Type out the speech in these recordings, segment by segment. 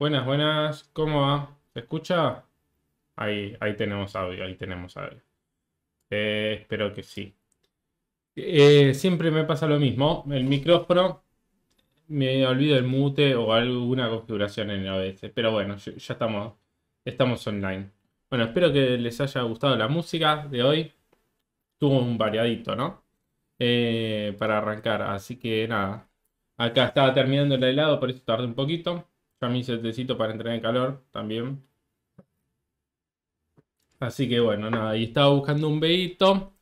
Buenas, buenas, ¿cómo va? ¿Se escucha? Ahí, tenemos audio, ahí tenemos audio. Eh, espero que sí. Eh, siempre me pasa lo mismo. El micrófono, me olvido el mute o alguna configuración en el OBS. Pero bueno, ya estamos, estamos online. Bueno, espero que les haya gustado la música de hoy. Tuvo un variadito, ¿no? Eh, para arrancar. Así que nada. Acá estaba terminando el helado, por eso tardé un poquito. Ya mi para entrar en calor también. Así que bueno, nada, y estaba buscando un vehículo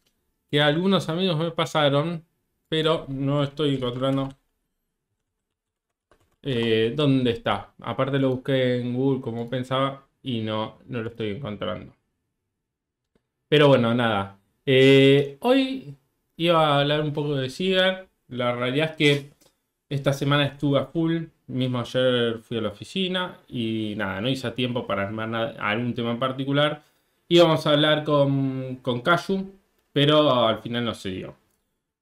que algunos amigos me pasaron, pero no estoy encontrando eh, dónde está. Aparte lo busqué en Google como pensaba y no, no lo estoy encontrando. Pero bueno, nada. Eh, hoy iba a hablar un poco de Cigar La realidad es que esta semana estuve a full, mismo ayer fui a la oficina y nada, no hice tiempo para armar algún tema en particular. Íbamos a hablar con, con pero al final no se dio.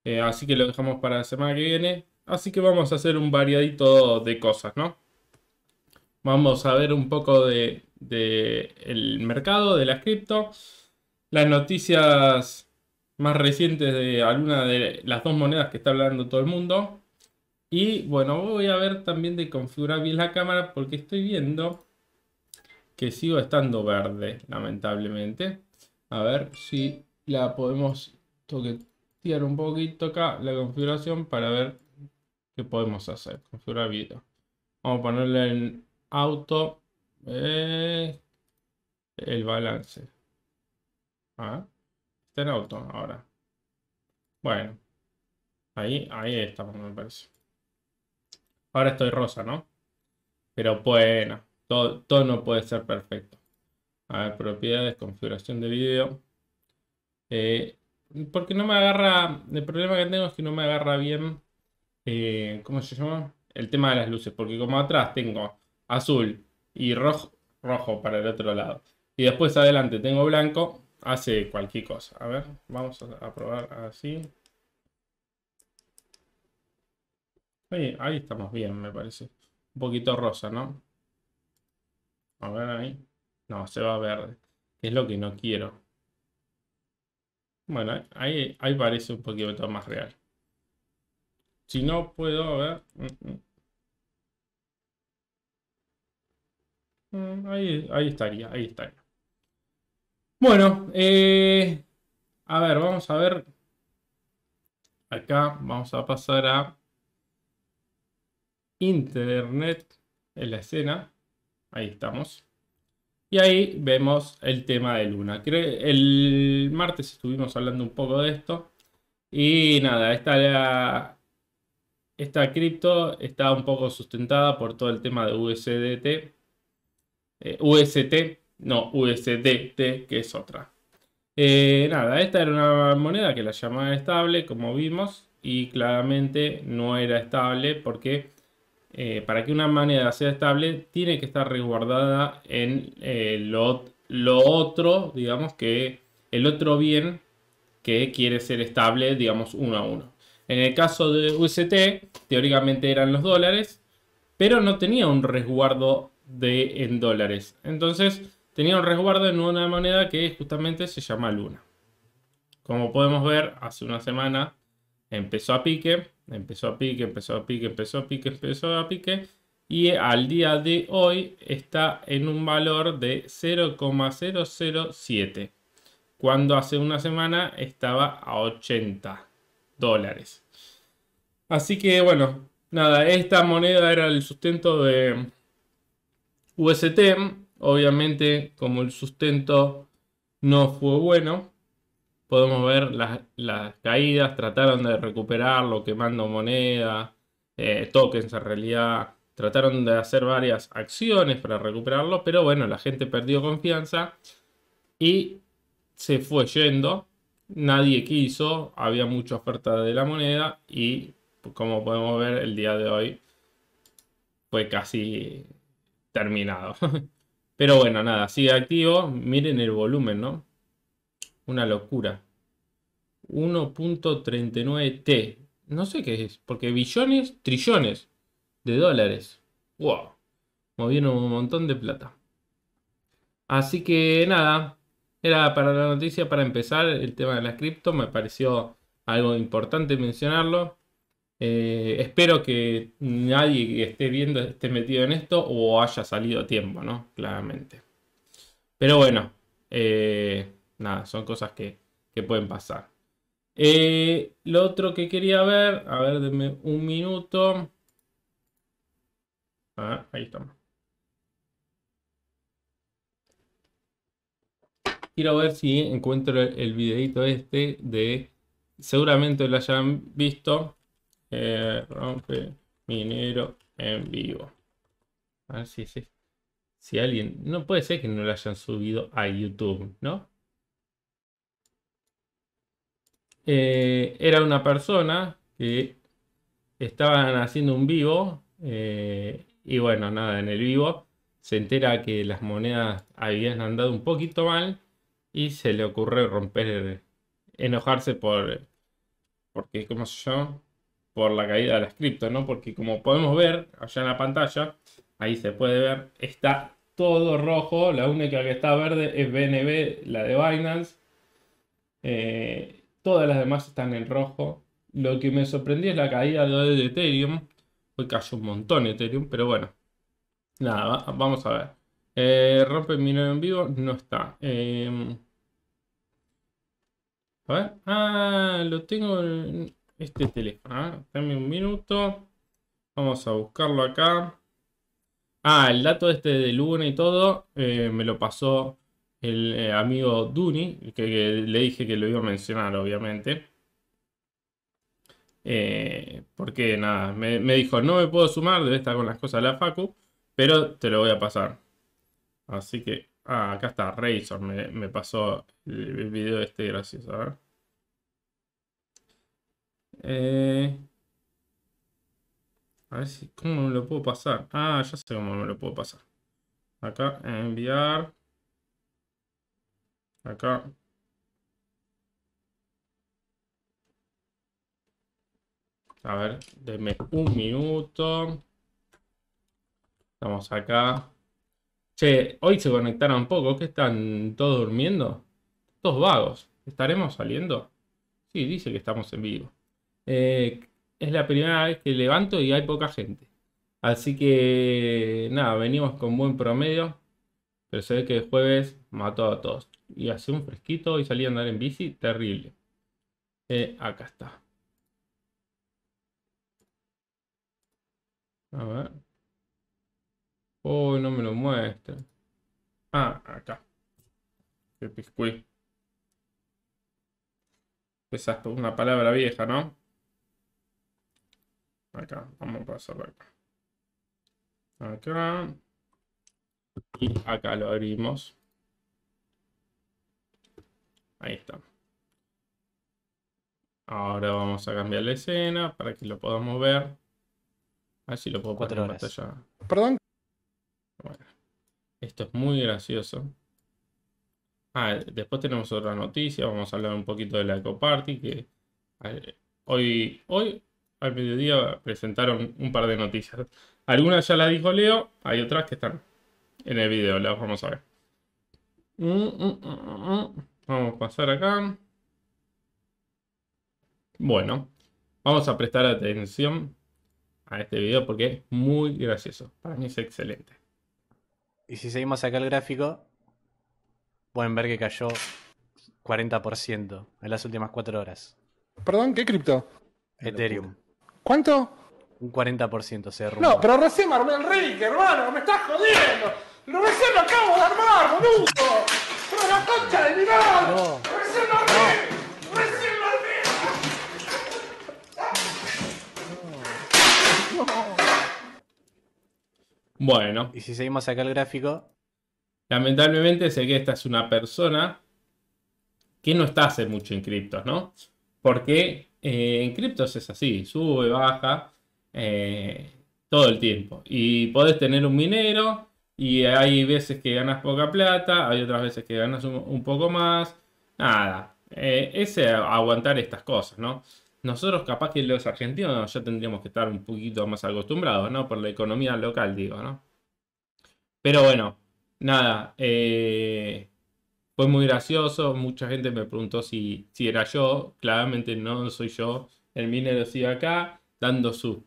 Eh, así que lo dejamos para la semana que viene. Así que vamos a hacer un variadito de cosas, ¿no? Vamos a ver un poco de, el mercado, de las cripto, las noticias más recientes de alguna de las dos monedas que está hablando todo el mundo y bueno, voy a ver también de configurar bien la cámara porque estoy viendo que sigo estando verde, lamentablemente. A ver si la podemos toquetear un poquito acá la configuración para ver qué podemos hacer. Configurar bien. Vamos a ponerle en auto eh, el balance. Ah, está en auto ahora. Bueno, ahí, ahí estamos, me parece. Ahora estoy rosa, ¿no? Pero bueno, todo, todo no puede ser perfecto. A ver, propiedades, configuración de vídeo. Eh, porque no me agarra, el problema que tengo es que no me agarra bien, eh, ¿cómo se llama? El tema de las luces, porque como atrás tengo azul y rojo, rojo para el otro lado. Y después adelante tengo blanco, hace cualquier cosa. A ver, vamos a probar así. Ahí, estamos bien, me parece. Un poquito rosa, ¿no? A ver ahí. No, se va a verde. Es lo que no quiero. Bueno, ahí, parece un poquito más real. Si no puedo, a ver. Mm, mm. Mm, ahí, estaría, ahí estaría. Bueno, eh, a ver, vamos a ver. Acá vamos a pasar a Internet en la escena. Ahí estamos. Y ahí vemos el tema de Luna. El martes estuvimos hablando un poco de esto. Y nada, esta, esta cripto está un poco sustentada por todo el tema de USDT. Eh, UST, no, USDT, que es otra. Eh, nada, esta era una moneda que la llamaba estable, como vimos, y claramente no era estable porque eh, para que una moneda sea estable, tiene que estar resguardada en eh, lo, otro, digamos que el otro bien que quiere ser estable, digamos, uno a uno. En el caso de UST, teóricamente eran los dólares, pero no tenía un resguardo de, en dólares. Entonces, tenía un resguardo en una moneda que justamente se llama Luna. Como podemos ver, hace una semana empezó a pique Empezó a pique, empezó a pique, empezó a pique, empezó a pique. Y al día de hoy está en un valor de 0,007. Cuando hace una semana estaba a 80 dólares. Así que bueno, nada, esta moneda era el sustento de UST. Obviamente como el sustento no fue bueno, podemos ver las, caídas, trataron de recuperarlo quemando moneda, eh, tokens en realidad, trataron de hacer varias acciones para recuperarlo, pero bueno, la gente perdió confianza y se fue yendo, nadie quiso, había mucha oferta de la moneda y como podemos ver el día de hoy fue casi terminado. Pero bueno, nada, sigue activo, miren el volumen, ¿no? Una locura. 1.39T. No sé qué es, porque billones, trillones de dólares. ¡Wow! Movieron un montón de plata. Así que nada, era para la noticia, para empezar el tema de las cripto, me pareció algo importante mencionarlo. Eh, espero que nadie esté viendo esté metido en esto o haya salido a tiempo, ¿no? Claramente. Pero bueno, eh, nada, son cosas que, pueden pasar. Eh, lo otro que quería ver, a ver, denme un minuto. Ah, ahí estamos. Quiero ver si encuentro el videito este de... Seguramente lo hayan visto. Eh, rompe minero en vivo. A ver si, si, si alguien... No puede ser que no lo hayan subido a YouTube, ¿no? Eh, era una persona que estaban haciendo un vivo eh, y bueno, nada, en el vivo se entera que las monedas habían andado un poquito mal y se le ocurre romper, enojarse por, porque, ¿cómo Por la caída de las cripto, ¿no? Porque como podemos ver allá en la pantalla, ahí se puede ver, está todo rojo, la única que está verde es BNB, la de Binance. Eh, Todas las demás están en rojo. Lo que me sorprendió es la caída de Ethereum. Hoy cayó un montón Ethereum, pero bueno. Nada, vamos a ver. Eh, rompe minero en vivo, no está. Em, a ver. Ah, lo tengo en este teléfono. Dame un minuto. Vamos a buscarlo acá. Ah, el dato este de Luna y todo eh, me lo pasó el eh, amigo Duni, que, le dije que lo iba a mencionar, obviamente. Eh, porque nada, me, dijo, no me puedo sumar, debe estar con las cosas de la Facu, pero te lo voy a pasar. Así que, ah, acá está, Razor, me, pasó el, video este, gracias, a ver. Eh, a ver si, ¿cómo me lo puedo pasar? Ah, ya sé cómo me lo puedo pasar. Acá, enviar. Acá. A ver, denme un minuto. Estamos acá. Che, hoy se conectaron poco. ¿Qué están todos durmiendo? Todos vagos. ¿Estaremos saliendo? Sí, dice que estamos en vivo. Eh, es la primera vez que levanto y hay poca gente. Así que nada, venimos con buen promedio. Pero se ve que el jueves mató a todos. Y hace un fresquito y salí a andar en bici. Terrible. Eh, acá está. A ver. Uy, no me lo muestra. Ah, acá. Qué piscuí. Esa una palabra vieja, ¿no? Acá, vamos a pasar acá. Acá. Y acá lo abrimos. Ahí está. Ahora vamos a cambiar la escena para que lo podamos ver. si lo puedo poner en pantalla. Perdón. Bueno, esto es muy gracioso. Ah, después tenemos otra noticia. Vamos a hablar un poquito de la EcoParty. Que hoy, hoy al mediodía presentaron un par de noticias. Algunas ya las dijo Leo, hay otras que están en el video, la vamos a ver. Mm, mm, mm, vamos a pasar acá. Bueno, vamos a prestar atención a este video porque es muy gracioso. Para mí es excelente. Y si seguimos acá el gráfico, pueden ver que cayó 40% en las últimas 4 horas. Perdón, ¿qué cripto? Ethereum. ¿Cuánto? Un 40% se derrumbó. No, pero recién armé el rig, hermano, me estás jodiendo. ¡Lo recién lo acabo de armar, boludo! la concha de mi ¡Recién lo armé! ¡Recién lo Bueno. Y si seguimos acá el gráfico. Lamentablemente sé que esta es una persona que no está hace mucho en criptos, ¿no? Porque eh, en criptos es así, sube, baja, eh, todo el tiempo. Y podés tener un minero y hay veces que ganas poca plata, hay otras veces que ganas un, poco más. Nada, eh, es aguantar estas cosas, ¿no? Nosotros capaz que los argentinos ya tendríamos que estar un poquito más acostumbrados, ¿no? Por la economía local, digo, ¿no? Pero bueno, nada, eh, fue muy gracioso, mucha gente me preguntó si, si era yo, claramente no soy yo, el minero sigue acá, dando sus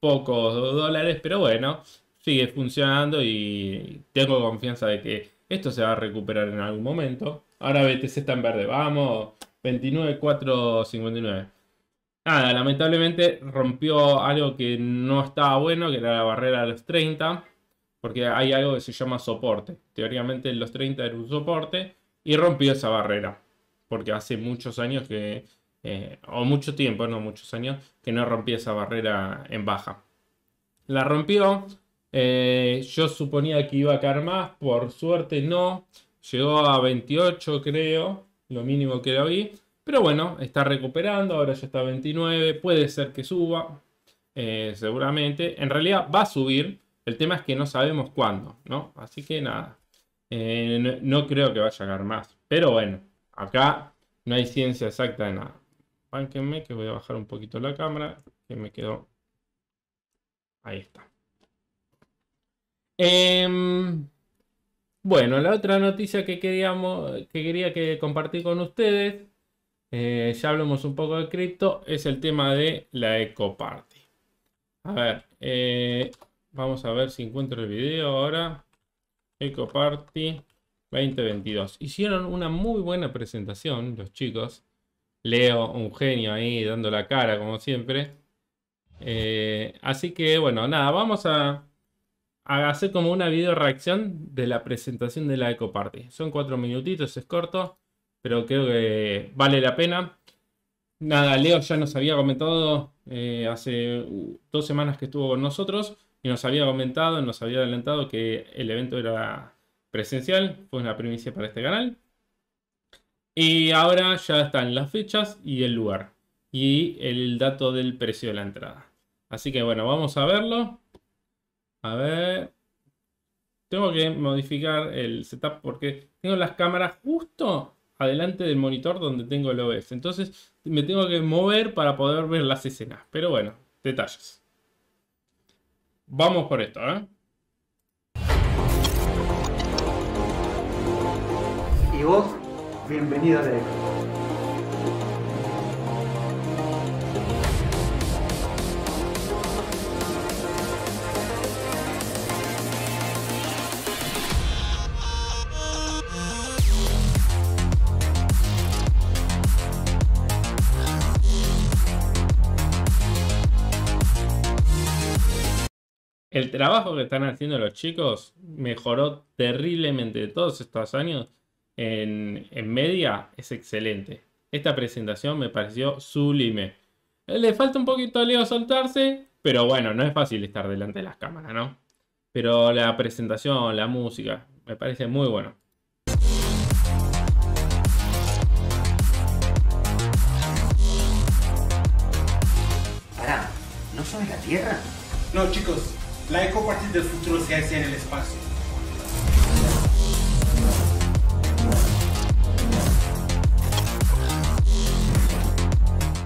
pocos dólares, pero bueno, sigue funcionando y tengo confianza de que esto se va a recuperar en algún momento. Ahora BTC está en verde, vamos, 29.459. Nada, lamentablemente rompió algo que no estaba bueno, que era la barrera de los 30, porque hay algo que se llama soporte. Teóricamente los 30 era un soporte y rompió esa barrera, porque hace muchos años que, eh, o mucho tiempo, no muchos años, que no rompía esa barrera en baja. La rompió, eh, yo suponía que iba a caer más, por suerte no. Llegó a 28 creo, lo mínimo que lo vi. Pero bueno, está recuperando, ahora ya está a 29, puede ser que suba, eh, seguramente. En realidad va a subir, el tema es que no sabemos cuándo, ¿no? Así que nada, eh, no, creo que vaya a caer más. Pero bueno, acá no hay ciencia exacta de nada. Bánquenme que voy a bajar un poquito la cámara, que me quedó... Ahí está. Em, bueno, la otra noticia que queríamos, que quería que compartir con ustedes, eh, ya hablamos un poco de cripto, es el tema de la EcoParty. A ver, eh, vamos a ver si encuentro el video ahora. Eco party 2022. Hicieron una muy buena presentación los chicos. Leo, un genio ahí dando la cara como siempre. Eh, así que bueno, nada, vamos a hacer como una video reacción de la presentación de la Eco Party. Son cuatro minutitos, es corto, pero creo que vale la pena. Nada, Leo ya nos había comentado eh, hace uh, dos semanas que estuvo con nosotros y nos había comentado, nos había adelantado que el evento era presencial, fue una primicia para este canal. Y ahora ya están las fechas y el lugar y el dato del precio de la entrada. Así que bueno, vamos a verlo. A ver. Tengo que modificar el setup porque tengo las cámaras justo adelante del monitor donde tengo el OBS. Entonces me tengo que mover para poder ver las escenas. Pero bueno, detalles. Vamos por esto, ¿eh? Y vos, bienvenido a la El trabajo que están haciendo los chicos mejoró terriblemente de todos estos años en, media, es excelente. Esta presentación me pareció sublime. Le falta un poquito a Leo soltarse, pero bueno, no es fácil estar delante de las cámaras, ¿no? Pero la presentación, la música, me parece muy bueno. Pará, ¿no de la tierra? No, chicos, la partir del futuro se hace en el espacio.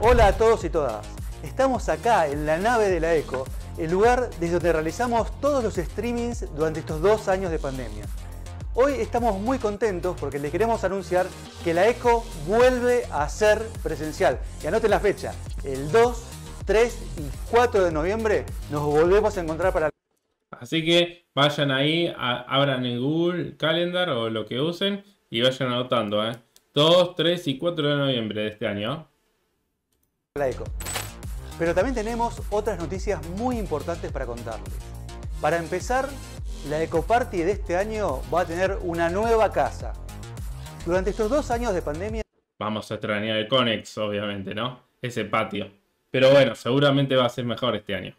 Hola a todos y todas. Estamos acá en la nave de la ECO, el lugar desde donde realizamos todos los streamings durante estos dos años de pandemia. Hoy estamos muy contentos porque les queremos anunciar que la ECO vuelve a ser presencial. Y anoten la fecha, el 2 3 y 4 de noviembre nos volvemos a encontrar para... Así que vayan ahí, abran el Google Calendar o lo que usen y vayan anotando, ¿eh? 2, 3 y 4 de noviembre de este año. Pero también tenemos otras noticias muy importantes para contarles. Para empezar, la eco party de este año va a tener una nueva casa. Durante estos dos años de pandemia... Vamos a extrañar el Conex, obviamente, ¿no? Ese patio. Pero bueno, seguramente va a ser mejor este año.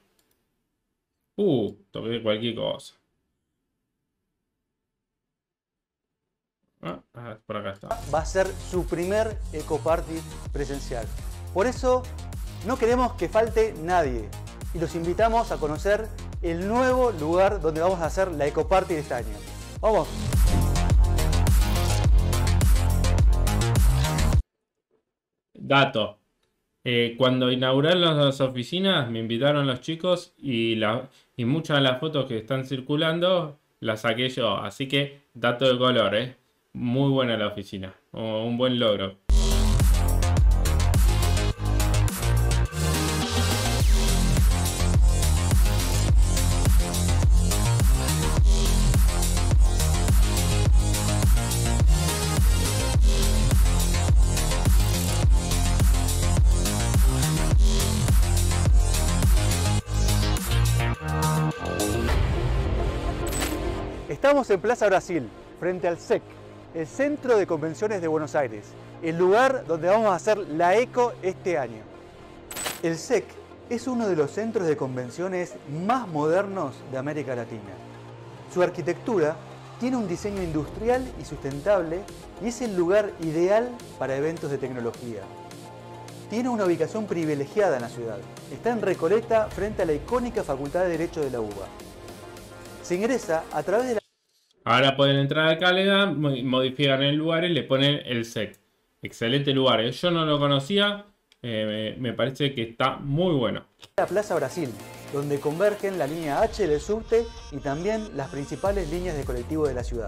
Uh, toqué cualquier cosa. Ah, ah, por acá está. Va a ser su primer eco party presencial. Por eso no queremos que falte nadie y los invitamos a conocer el nuevo lugar donde vamos a hacer la Party de este año. ¡Vamos! Dato. Eh, cuando inauguraron las oficinas me invitaron los chicos y, y muchas de las fotos que están circulando las saqué yo. Así que dato de color, eh. Muy buena la oficina. Un buen logro. en Plaza Brasil, frente al SEC, e el Centro de Convenciones de Buenos Aires, el lugar donde vamos a hacer la ECO este año. El SEC e es uno de los centros de convenciones más modernos de América Latina. Su arquitectura tiene un diseño industrial y sustentable y es el lugar ideal para eventos de tecnología. Tiene una ubicación privilegiada en la ciudad. Está en Recoleta frente a la icónica Facultad de Derecho de la UBA. Se ingresa a través de Ahora pueden entrar a calega, modifican el lugar y le ponen el set. Excelente lugar, ¿eh? yo no lo conocía, eh, me parece que está muy bueno. La Plaza Brasil, donde convergen la línea H del subte y también las principales líneas de colectivo de la ciudad.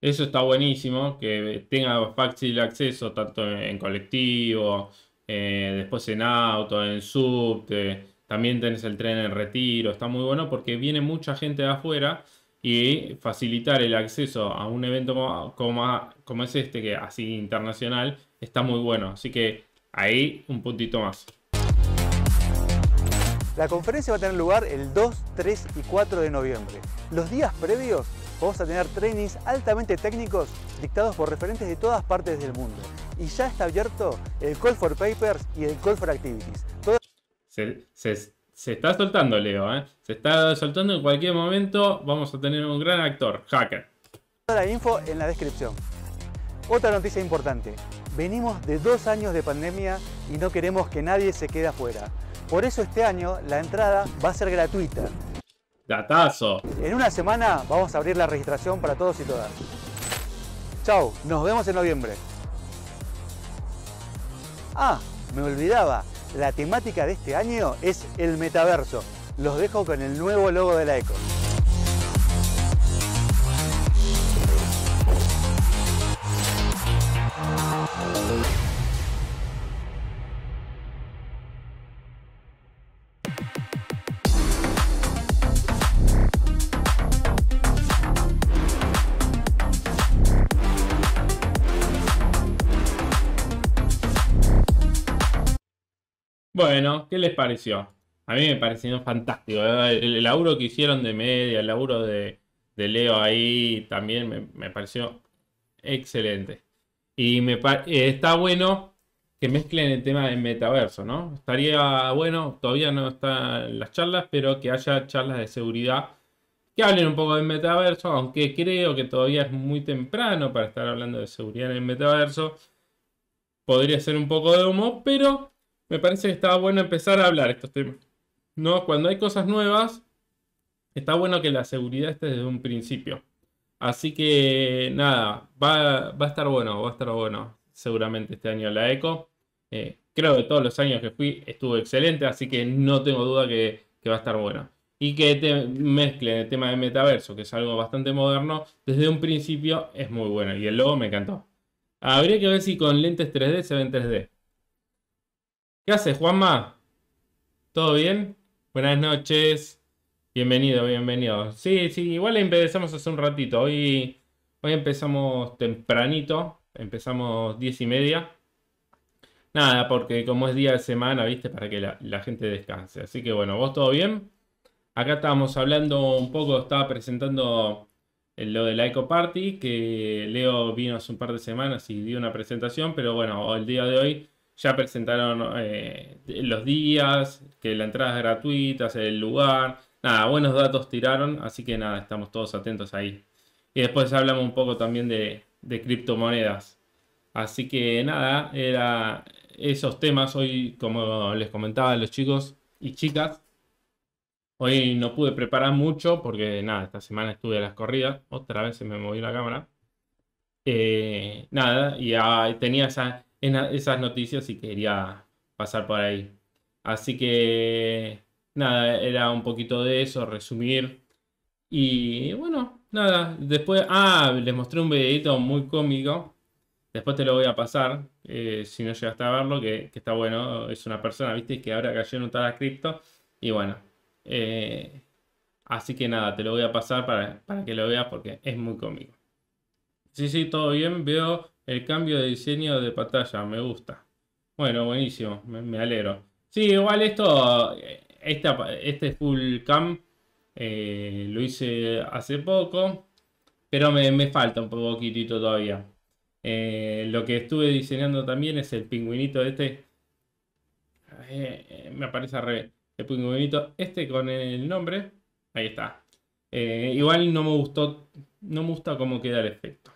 Eso está buenísimo, que tenga fácil acceso tanto en colectivo, eh, después en auto, en subte, también tenés el tren en retiro, está muy bueno porque viene mucha gente de afuera y facilitar el acceso a un evento como, como, es este, que así internacional, está muy bueno. Así que ahí un puntito más. La conferencia va a tener lugar el 2, 3 y 4 de noviembre. Los días previos vamos a tener trainings altamente técnicos dictados por referentes de todas partes del mundo. Y ya está abierto el Call for Papers y el Call for Activities. Se, se, se está soltando, Leo, ¿eh? Se está soltando en cualquier momento. Vamos a tener un gran actor, hacker. Toda la info en la descripción. Otra noticia importante. Venimos de dos años de pandemia y no queremos que nadie se quede afuera. Por eso este año la entrada va a ser gratuita. Datazo. En una semana vamos a abrir la registración para todos y todas. Chau, nos vemos en noviembre. Ah, me olvidaba. La temática de este año es el metaverso. Los dejo con el nuevo logo de la ECO. Bueno, ¿qué les pareció? A mí me pareció fantástico. El, laburo que hicieron de media, el laburo de, Leo ahí también me, pareció excelente. Y me eh, está bueno que mezclen el tema del metaverso, ¿no? Estaría bueno, todavía no están las charlas, pero que haya charlas de seguridad que hablen un poco del metaverso, aunque creo que todavía es muy temprano para estar hablando de seguridad en el metaverso. Podría ser un poco de humo, pero me parece que está bueno empezar a hablar estos temas. ¿no? Cuando hay cosas nuevas, está bueno que la seguridad esté desde un principio. Así que nada, va, a estar bueno, va a estar bueno seguramente este año la ECO. Eh, creo que todos los años que fui estuvo excelente, así que no tengo duda que, va a estar bueno. Y que te mezclen el tema de metaverso, que es algo bastante moderno, desde un principio es muy bueno. Y el logo me encantó. Habría que ver si con lentes 3D se ven 3D. ¿Qué haces, Juanma? ¿Todo bien? Buenas noches. Bienvenido, bienvenido. Sí, sí, igual empezamos hace un ratito. Hoy, hoy empezamos tempranito. Empezamos diez y media. Nada, porque como es día de semana, viste, para que la, gente descanse. Así que bueno, ¿vos todo bien? Acá estábamos hablando un poco, estaba presentando eh, lo la Eco Party, que Leo vino hace un par de semanas y dio una presentación, pero bueno, el día de hoy ya presentaron eh, los días, que la entrada es gratuita, el lugar, nada, buenos datos tiraron, así que nada, estamos todos atentos ahí. Y después hablamos un poco también de, criptomonedas. Así que nada, era esos temas hoy, como les comentaba a los chicos y chicas. Hoy no pude preparar mucho porque nada, esta semana estuve a las corridas. Otra vez se me movió la cámara. Eh, nada, y ah, tenía esa, esas noticias y quería pasar por ahí. Así que nada, era un poquito de eso, resumir. Y bueno, nada, después, ah, les mostré un videito muy cómico. Después te lo voy a pasar, eh, si no llegaste a verlo, que, está bueno. Es una persona, viste, que ahora cayó en un tal cripto. Y bueno, eh, así que nada, te lo voy a pasar para, para que lo veas porque es muy cómico. Sí, sí, todo bien. Veo el cambio de diseño de pantalla, me gusta. Bueno, buenísimo, me, alegro. Sí, igual esto, eh, este full cam eh, lo hice hace poco, pero me, falta un poquitito todavía. Eh, lo que estuve diseñando también es el pingüinito este. me aparece al revés. El pingüinito este con el nombre. Ahí está. igual no me gustó. No me gusta cómo queda el efecto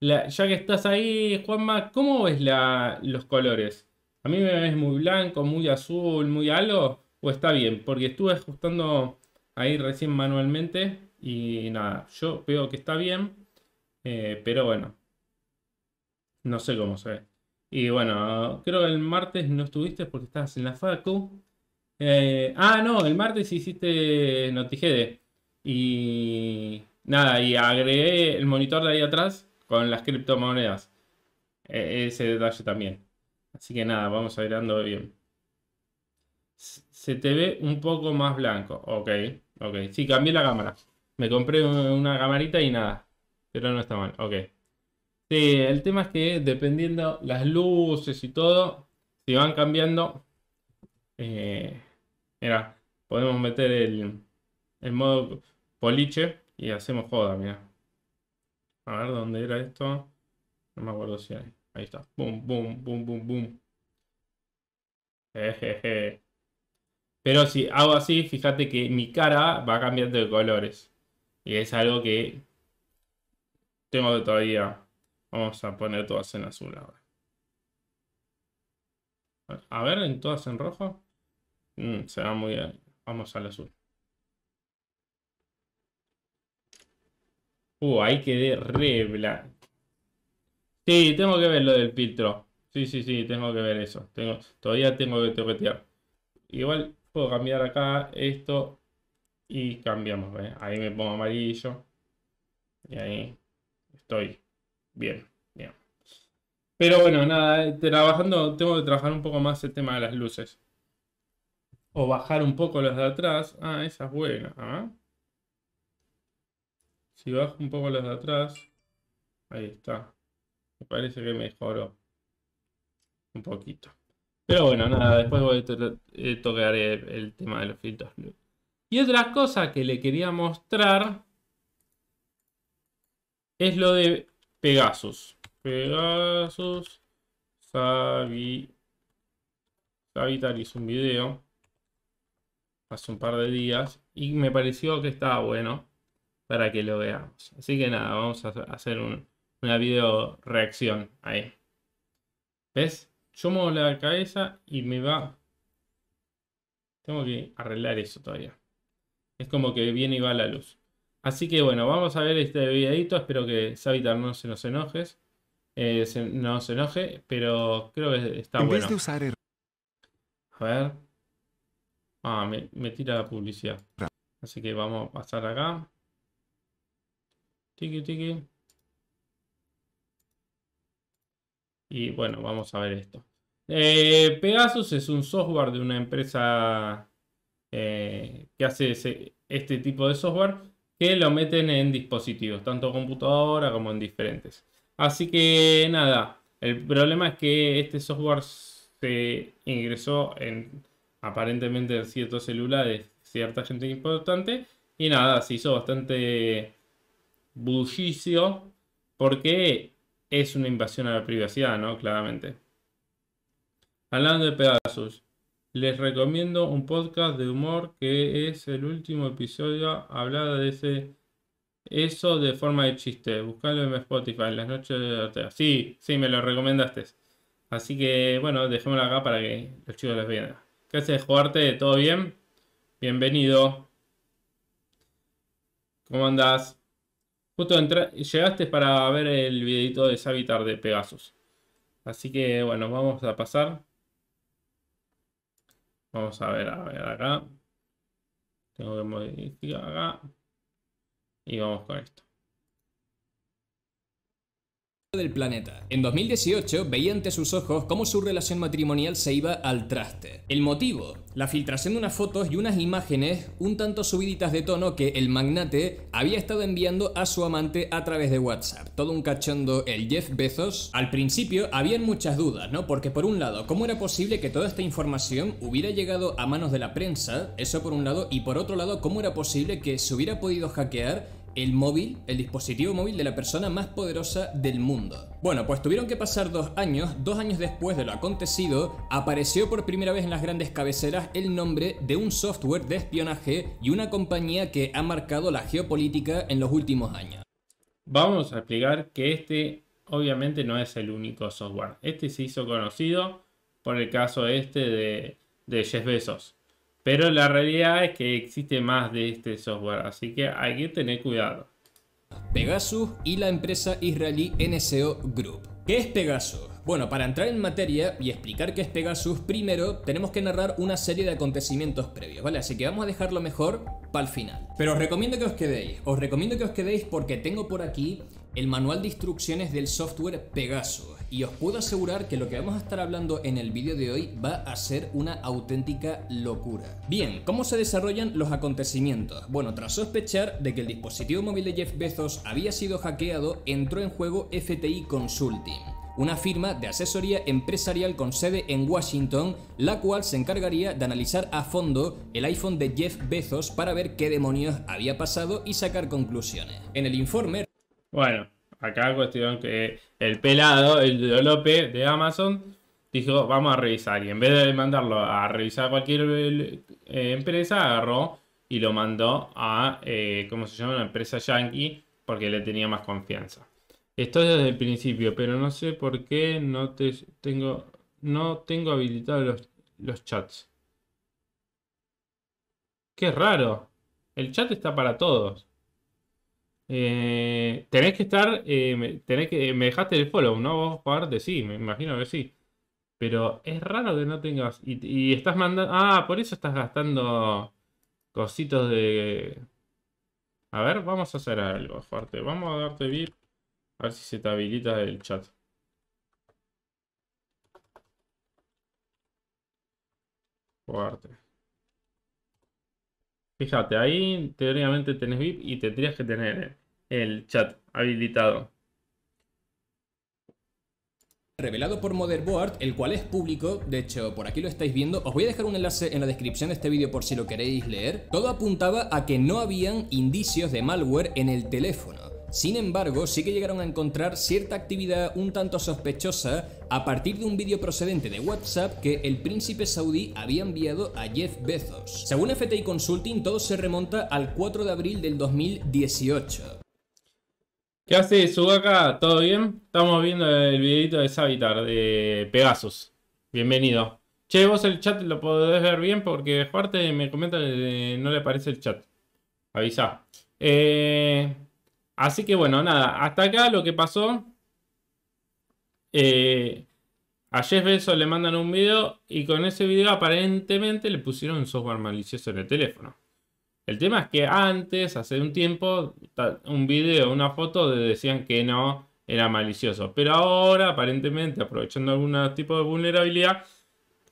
ya que estás ahí, Juanma, ¿cómo ves la, los colores? ¿A mí me ves muy blanco, muy azul, muy algo? ¿O está bien? Porque estuve ajustando ahí recién manualmente y nada, yo veo que está bien, eh, pero bueno, no sé cómo se ve. Y bueno, creo que el martes no estuviste porque estabas en la facu. Eh, ah, no, el martes hiciste Notijede. Y nada, y agregué el monitor de ahí atrás con las criptomonedas. E, ese detalle también. Así que nada, vamos a ir andando bien. Se te ve un poco más blanco. Ok, ok. Sí, cambié la cámara. Me compré una camarita y nada. Pero no está mal. Ok. Sí, el tema es que dependiendo las luces y todo, si van cambiando... Eh, mira, podemos meter el, el modo poliche y hacemos joda, mira. A ver, ¿dónde era esto? No me acuerdo si hay. Ahí está. Boom, boom, boom, boom, boom. Jejeje. Pero si hago así, fíjate que mi cara va cambiando de colores. Y es algo que tengo todavía. Vamos a poner todas en azul ahora. A ver, en todas en rojo. Mm, se va muy bien. Vamos al azul. Uh, ahí quedé re Sí, tengo que ver lo del filtro. Sí, sí, sí, tengo que ver eso. Tengo, todavía tengo que toquetear. Igual puedo cambiar acá esto y cambiamos. ¿eh? Ahí me pongo amarillo. Y ahí estoy bien, Pero bueno, nada, eh, trabajando, tengo que trabajar un poco más el tema de las luces. O bajar un poco las de atrás. Ah, esa es buena. ¿ah? Si bajo un poco las de atrás, ahí está. Me parece que mejoró un poquito. Pero bueno, nada, después voy eh, tocar el tema de los filtros Y otra cosa que le quería mostrar es lo de Pegasus. Pegasus Savi, hizo un video hace un par de días y me pareció que estaba bueno para que lo veamos. Así que nada, vamos a hacer una video reacción ahí. ¿Ves? Yo muevo la cabeza y me va... Tengo que arreglar eso todavía. Es como que viene y va la luz. Así que bueno, vamos a ver este videito. Espero que Savitar no se nos enoje. Eh, no se enoje, pero creo que está bueno. usar A ver. Ah, me tira la publicidad. Así que vamos a pasar acá. Y bueno, vamos a ver esto. Eh, Pegasus es un software de una empresa eh, que hace este tipo de software que lo meten en dispositivos, tanto computadora como en diferentes. Así que nada, el problema es que este software se ingresó en aparentemente en ciertos celulares, cierta gente importante, y nada, se hizo bastante bullicio porque es una invasión a la privacidad, ¿no? Claramente. Hablando de pedazos, les recomiendo un podcast de humor que es el último episodio hablado de ese eso de forma de chiste. Buscalo en Spotify, en las noches de tarde Sí, sí, me lo recomendaste. Así que bueno, dejémoslo acá para que los chicos les vean. ¿Qué haces, jugarte? ¿Todo bien? Bienvenido. ¿Cómo andás? llegaste para ver el videito de Savitar de Pegasus. Así que bueno, vamos a pasar. Vamos a ver, a ver acá. Tengo que modificar acá. Y vamos con esto del planeta. En 2018 veía ante sus ojos cómo su relación matrimonial se iba al traste. El motivo, la filtración de unas fotos y unas imágenes un tanto subiditas de tono que el magnate había estado enviando a su amante a través de WhatsApp. Todo un cachondo el Jeff Bezos. Al principio habían muchas dudas, ¿no? Porque por un lado, ¿cómo era posible que toda esta información hubiera llegado a manos de la prensa? Eso por un lado. Y por otro lado, ¿cómo era posible que se hubiera podido hackear el móvil, el dispositivo móvil de la persona más poderosa del mundo. Bueno, pues tuvieron que pasar dos años, dos años después de lo acontecido, apareció por primera vez en las grandes cabeceras el nombre de un software de espionaje y una compañía que ha marcado la geopolítica en los últimos años. Vamos a explicar que este obviamente no es el único software. Este se hizo conocido por el caso este de, de Jeff Bezos. Pero la realidad es que existe más de este software, así que hay que tener cuidado. Pegasus y la empresa israelí NSO Group. ¿Qué es Pegasus? Bueno, para entrar en materia y explicar qué es Pegasus, primero tenemos que narrar una serie de acontecimientos previos, ¿vale? Así que vamos a dejarlo mejor para el final. Pero os recomiendo que os quedéis, os recomiendo que os quedéis porque tengo por aquí el manual de instrucciones del software Pegaso y os puedo asegurar que lo que vamos a estar hablando en el vídeo de hoy va a ser una auténtica locura. Bien, ¿cómo se desarrollan los acontecimientos? Bueno, tras sospechar de que el dispositivo móvil de Jeff Bezos había sido hackeado, entró en juego FTI Consulting una firma de asesoría empresarial con sede en Washington, la cual se encargaría de analizar a fondo el iPhone de Jeff Bezos para ver qué demonios había pasado y sacar conclusiones. En el informe bueno, acá cuestión que el pelado, el de Lope de Amazon, dijo, vamos a revisar. Y en vez de mandarlo a revisar a cualquier eh, empresa, agarró y lo mandó a, eh, ¿cómo se llama? Una empresa yankee porque le tenía más confianza. Esto es desde el principio, pero no sé por qué no te tengo, no tengo habilitados los, los chats. Qué raro. El chat está para todos. Eh, tenés que estar. Eh, que, eh, me dejaste el follow, ¿no? Vos, jugarte, sí, me imagino que sí. Pero es raro que no tengas. Y, estás mandando. Ah, por eso estás gastando cositos de. A ver, vamos a hacer algo, fuerte. Vamos a darte VIP. A ver si se te habilita el chat. Fuerte. Fíjate, ahí teóricamente tenés VIP y tendrías que tener el chat habilitado. Revelado por Motherboard, el cual es público, de hecho por aquí lo estáis viendo, os voy a dejar un enlace en la descripción de este vídeo por si lo queréis leer, todo apuntaba a que no habían indicios de malware en el teléfono. Sin embargo, sí que llegaron a encontrar cierta actividad un tanto sospechosa a partir de un vídeo procedente de WhatsApp que el príncipe saudí había enviado a Jeff Bezos. Según FTI Consulting, todo se remonta al 4 de abril del 2018. ¿Qué hace Sugaka? ¿Todo bien? Estamos viendo el videito de Savitar de Pegasus. Bienvenido. Che, vos el chat lo podés ver bien porque Juarte me comenta que no le aparece el chat. Avisa. Eh, así que bueno, nada. Hasta acá lo que pasó. Eh, a Jeff Bezos le mandan un video y con ese video aparentemente le pusieron un software malicioso en el teléfono. El tema es que antes, hace un tiempo, un video, una foto decían que no era malicioso. Pero ahora, aparentemente, aprovechando algún tipo de vulnerabilidad,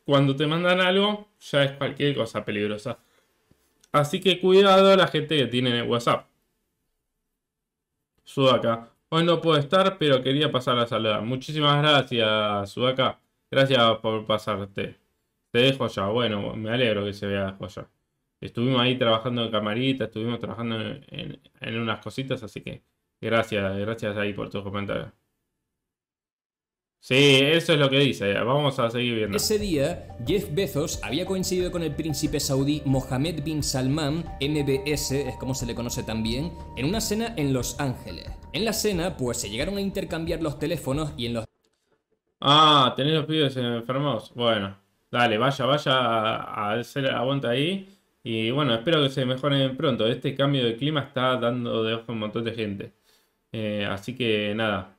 cuando te mandan algo, ya es cualquier cosa peligrosa. Así que cuidado a la gente que tiene el WhatsApp. Sudaka. Hoy no puedo estar, pero quería pasar a saludar. Muchísimas gracias, Sudaka. Gracias por pasarte. Te dejo ya. Bueno, me alegro que se vea ya estuvimos ahí trabajando en camarita, estuvimos trabajando en, unas cositas, así que gracias, gracias ahí por tus comentarios. Sí, eso es lo que dice. Vamos a seguir viendo. Ese día, Jeff Bezos había coincidido con el príncipe saudí Mohammed bin Salman, MBS, es como se le conoce también, en una cena en Los Ángeles. En la cena, pues se llegaron a intercambiar los teléfonos y en los. Ah, tenéis los pibes enfermos. Bueno, dale, vaya, vaya, a, a aguanta ahí. Y bueno, espero que se mejoren pronto. Este cambio de clima está dando de ojo a un montón de gente. Eh, así que nada.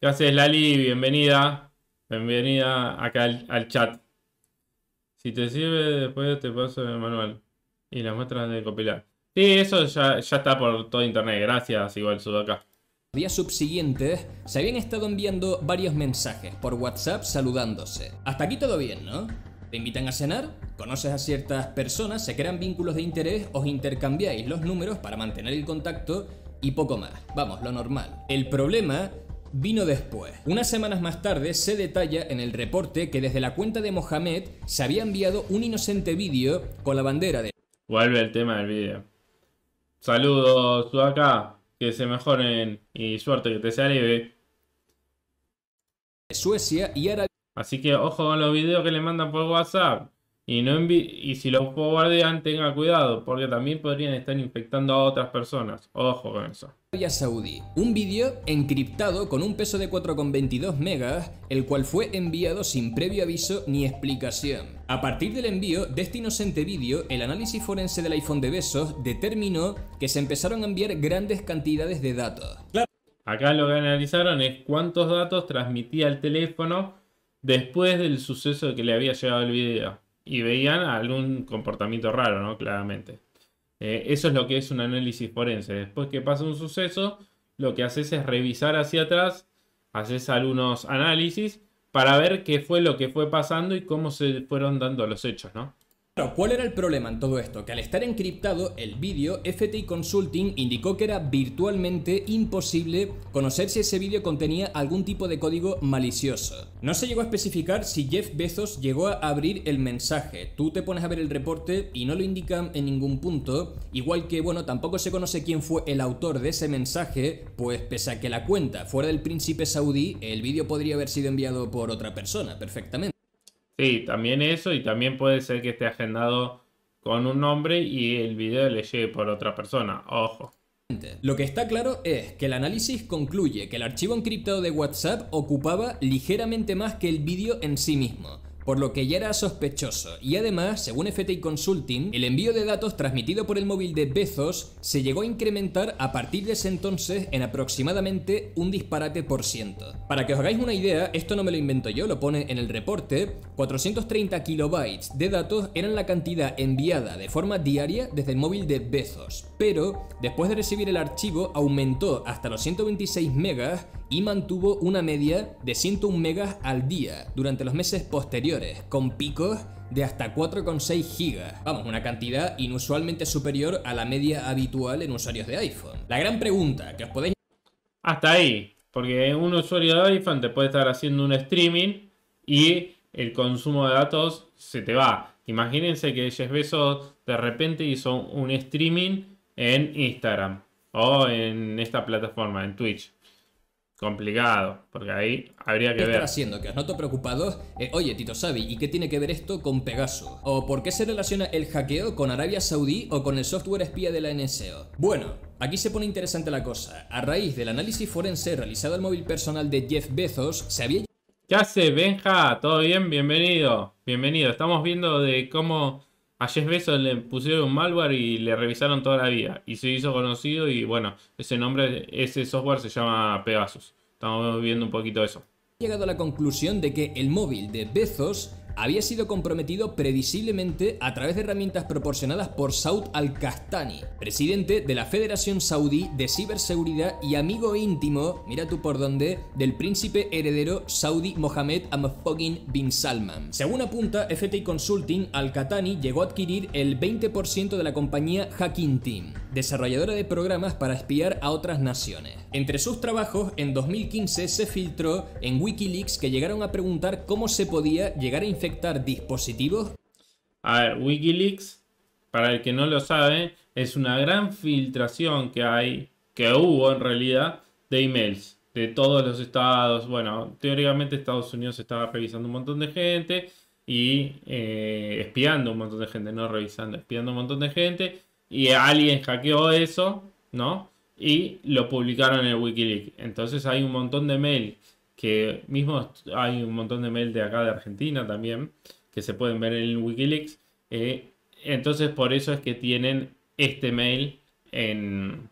Gracias Lali? Bienvenida. Bienvenida acá al, chat. Si te sirve, después te paso el manual. Y las muestras de copilar. Sí, eso ya, está por todo internet. Gracias, igual, acá. días subsiguientes se habían estado enviando varios mensajes por WhatsApp saludándose. Hasta aquí todo bien, ¿no? Te invitan a cenar, conoces a ciertas personas, se crean vínculos de interés, os intercambiáis los números para mantener el contacto y poco más. Vamos, lo normal. El problema vino después. Unas semanas más tarde se detalla en el reporte que desde la cuenta de Mohamed se había enviado un inocente vídeo con la bandera de... Vuelve el tema del vídeo. Saludos, acá que se mejoren y suerte que te sea libre. Suecia y Arabia Así que ojo con los videos que le mandan por WhatsApp. Y, no y si los guardian tenga cuidado, porque también podrían estar infectando a otras personas. Ojo con eso. Saudí, un vídeo encriptado con un peso de 4,22 megas, el cual fue enviado sin previo aviso ni explicación. A partir del envío de este inocente vídeo, el análisis forense del iPhone de Besos determinó que se empezaron a enviar grandes cantidades de datos. Acá lo que analizaron es cuántos datos transmitía el teléfono después del suceso que le había llegado el video. Y veían algún comportamiento raro, ¿no? Claramente. Eh, eso es lo que es un análisis forense. Después que pasa un suceso, lo que haces es revisar hacia atrás, haces algunos análisis para ver qué fue lo que fue pasando y cómo se fueron dando los hechos, ¿no? Claro, ¿cuál era el problema en todo esto? Que al estar encriptado el vídeo, FT Consulting indicó que era virtualmente imposible conocer si ese vídeo contenía algún tipo de código malicioso. No se llegó a especificar si Jeff Bezos llegó a abrir el mensaje. Tú te pones a ver el reporte y no lo indican en ningún punto, igual que, bueno, tampoco se conoce quién fue el autor de ese mensaje, pues pese a que la cuenta fuera del príncipe saudí, el vídeo podría haber sido enviado por otra persona, perfectamente. Sí, también eso y también puede ser que esté agendado con un nombre y el video le llegue por otra persona. Ojo. Lo que está claro es que el análisis concluye que el archivo encriptado de WhatsApp ocupaba ligeramente más que el vídeo en sí mismo por lo que ya era sospechoso. Y además, según FTI Consulting, el envío de datos transmitido por el móvil de Bezos se llegó a incrementar a partir de ese entonces en aproximadamente un disparate por ciento. Para que os hagáis una idea, esto no me lo invento yo, lo pone en el reporte, 430 kilobytes de datos eran la cantidad enviada de forma diaria desde el móvil de Bezos, pero después de recibir el archivo aumentó hasta los 126 megas y mantuvo una media de 101 megas al día durante los meses posteriores con picos de hasta 4,6 gigas. Vamos, una cantidad inusualmente superior a la media habitual en usuarios de iPhone. La gran pregunta que os podéis... Hasta ahí, porque un usuario de iPhone te puede estar haciendo un streaming y el consumo de datos se te va. Imagínense que Jeff besos de repente hizo un streaming en Instagram o en esta plataforma, en Twitch. Complicado, porque ahí habría que ver. ¿Qué haciendo? ¿Que os noto preocupados? Eh, oye, Tito Sabi, ¿y qué tiene que ver esto con Pegaso? ¿O por qué se relaciona el hackeo con Arabia Saudí o con el software espía de la NSO? Bueno, Aquí se pone interesante la cosa. A raíz del análisis forense realizado al móvil personal de Jeff Bezos, se había... ¿Qué hace, Benja? ¿Todo bien? Bienvenido. Bienvenido. Estamos viendo de cómo a Jeff Bezos le pusieron un malware y le revisaron toda la vida. Y se hizo conocido y bueno, ese nombre, ese software se llama Pegasus. Estamos viendo un poquito eso. He llegado a la conclusión de que el móvil de Bezos había sido comprometido previsiblemente a través de herramientas proporcionadas por Saud al-Kastani, presidente de la Federación Saudí de Ciberseguridad y amigo íntimo, mira tú por dónde, del príncipe heredero saudí Mohammed Amfogin bin Salman. Según apunta FT Consulting, al khatani llegó a adquirir el 20% de la compañía Hacking Team, desarrolladora de programas para espiar a otras naciones. Entre sus trabajos, en 2015 se filtró en Wikileaks que llegaron a preguntar cómo se podía llegar a infectar dispositivos? A Wikileaks, para el que no lo sabe, es una gran filtración que hay, que hubo en realidad, de emails de todos los estados. Bueno, teóricamente Estados Unidos estaba revisando un montón de gente y eh, espiando un montón de gente, no revisando, espiando un montón de gente. Y alguien hackeó eso, ¿no? Y lo publicaron en Wikileaks. Entonces hay un montón de mails que mismo hay un montón de mail de acá de Argentina también, que se pueden ver en Wikileaks. Eh, entonces por eso es que tienen este mail en,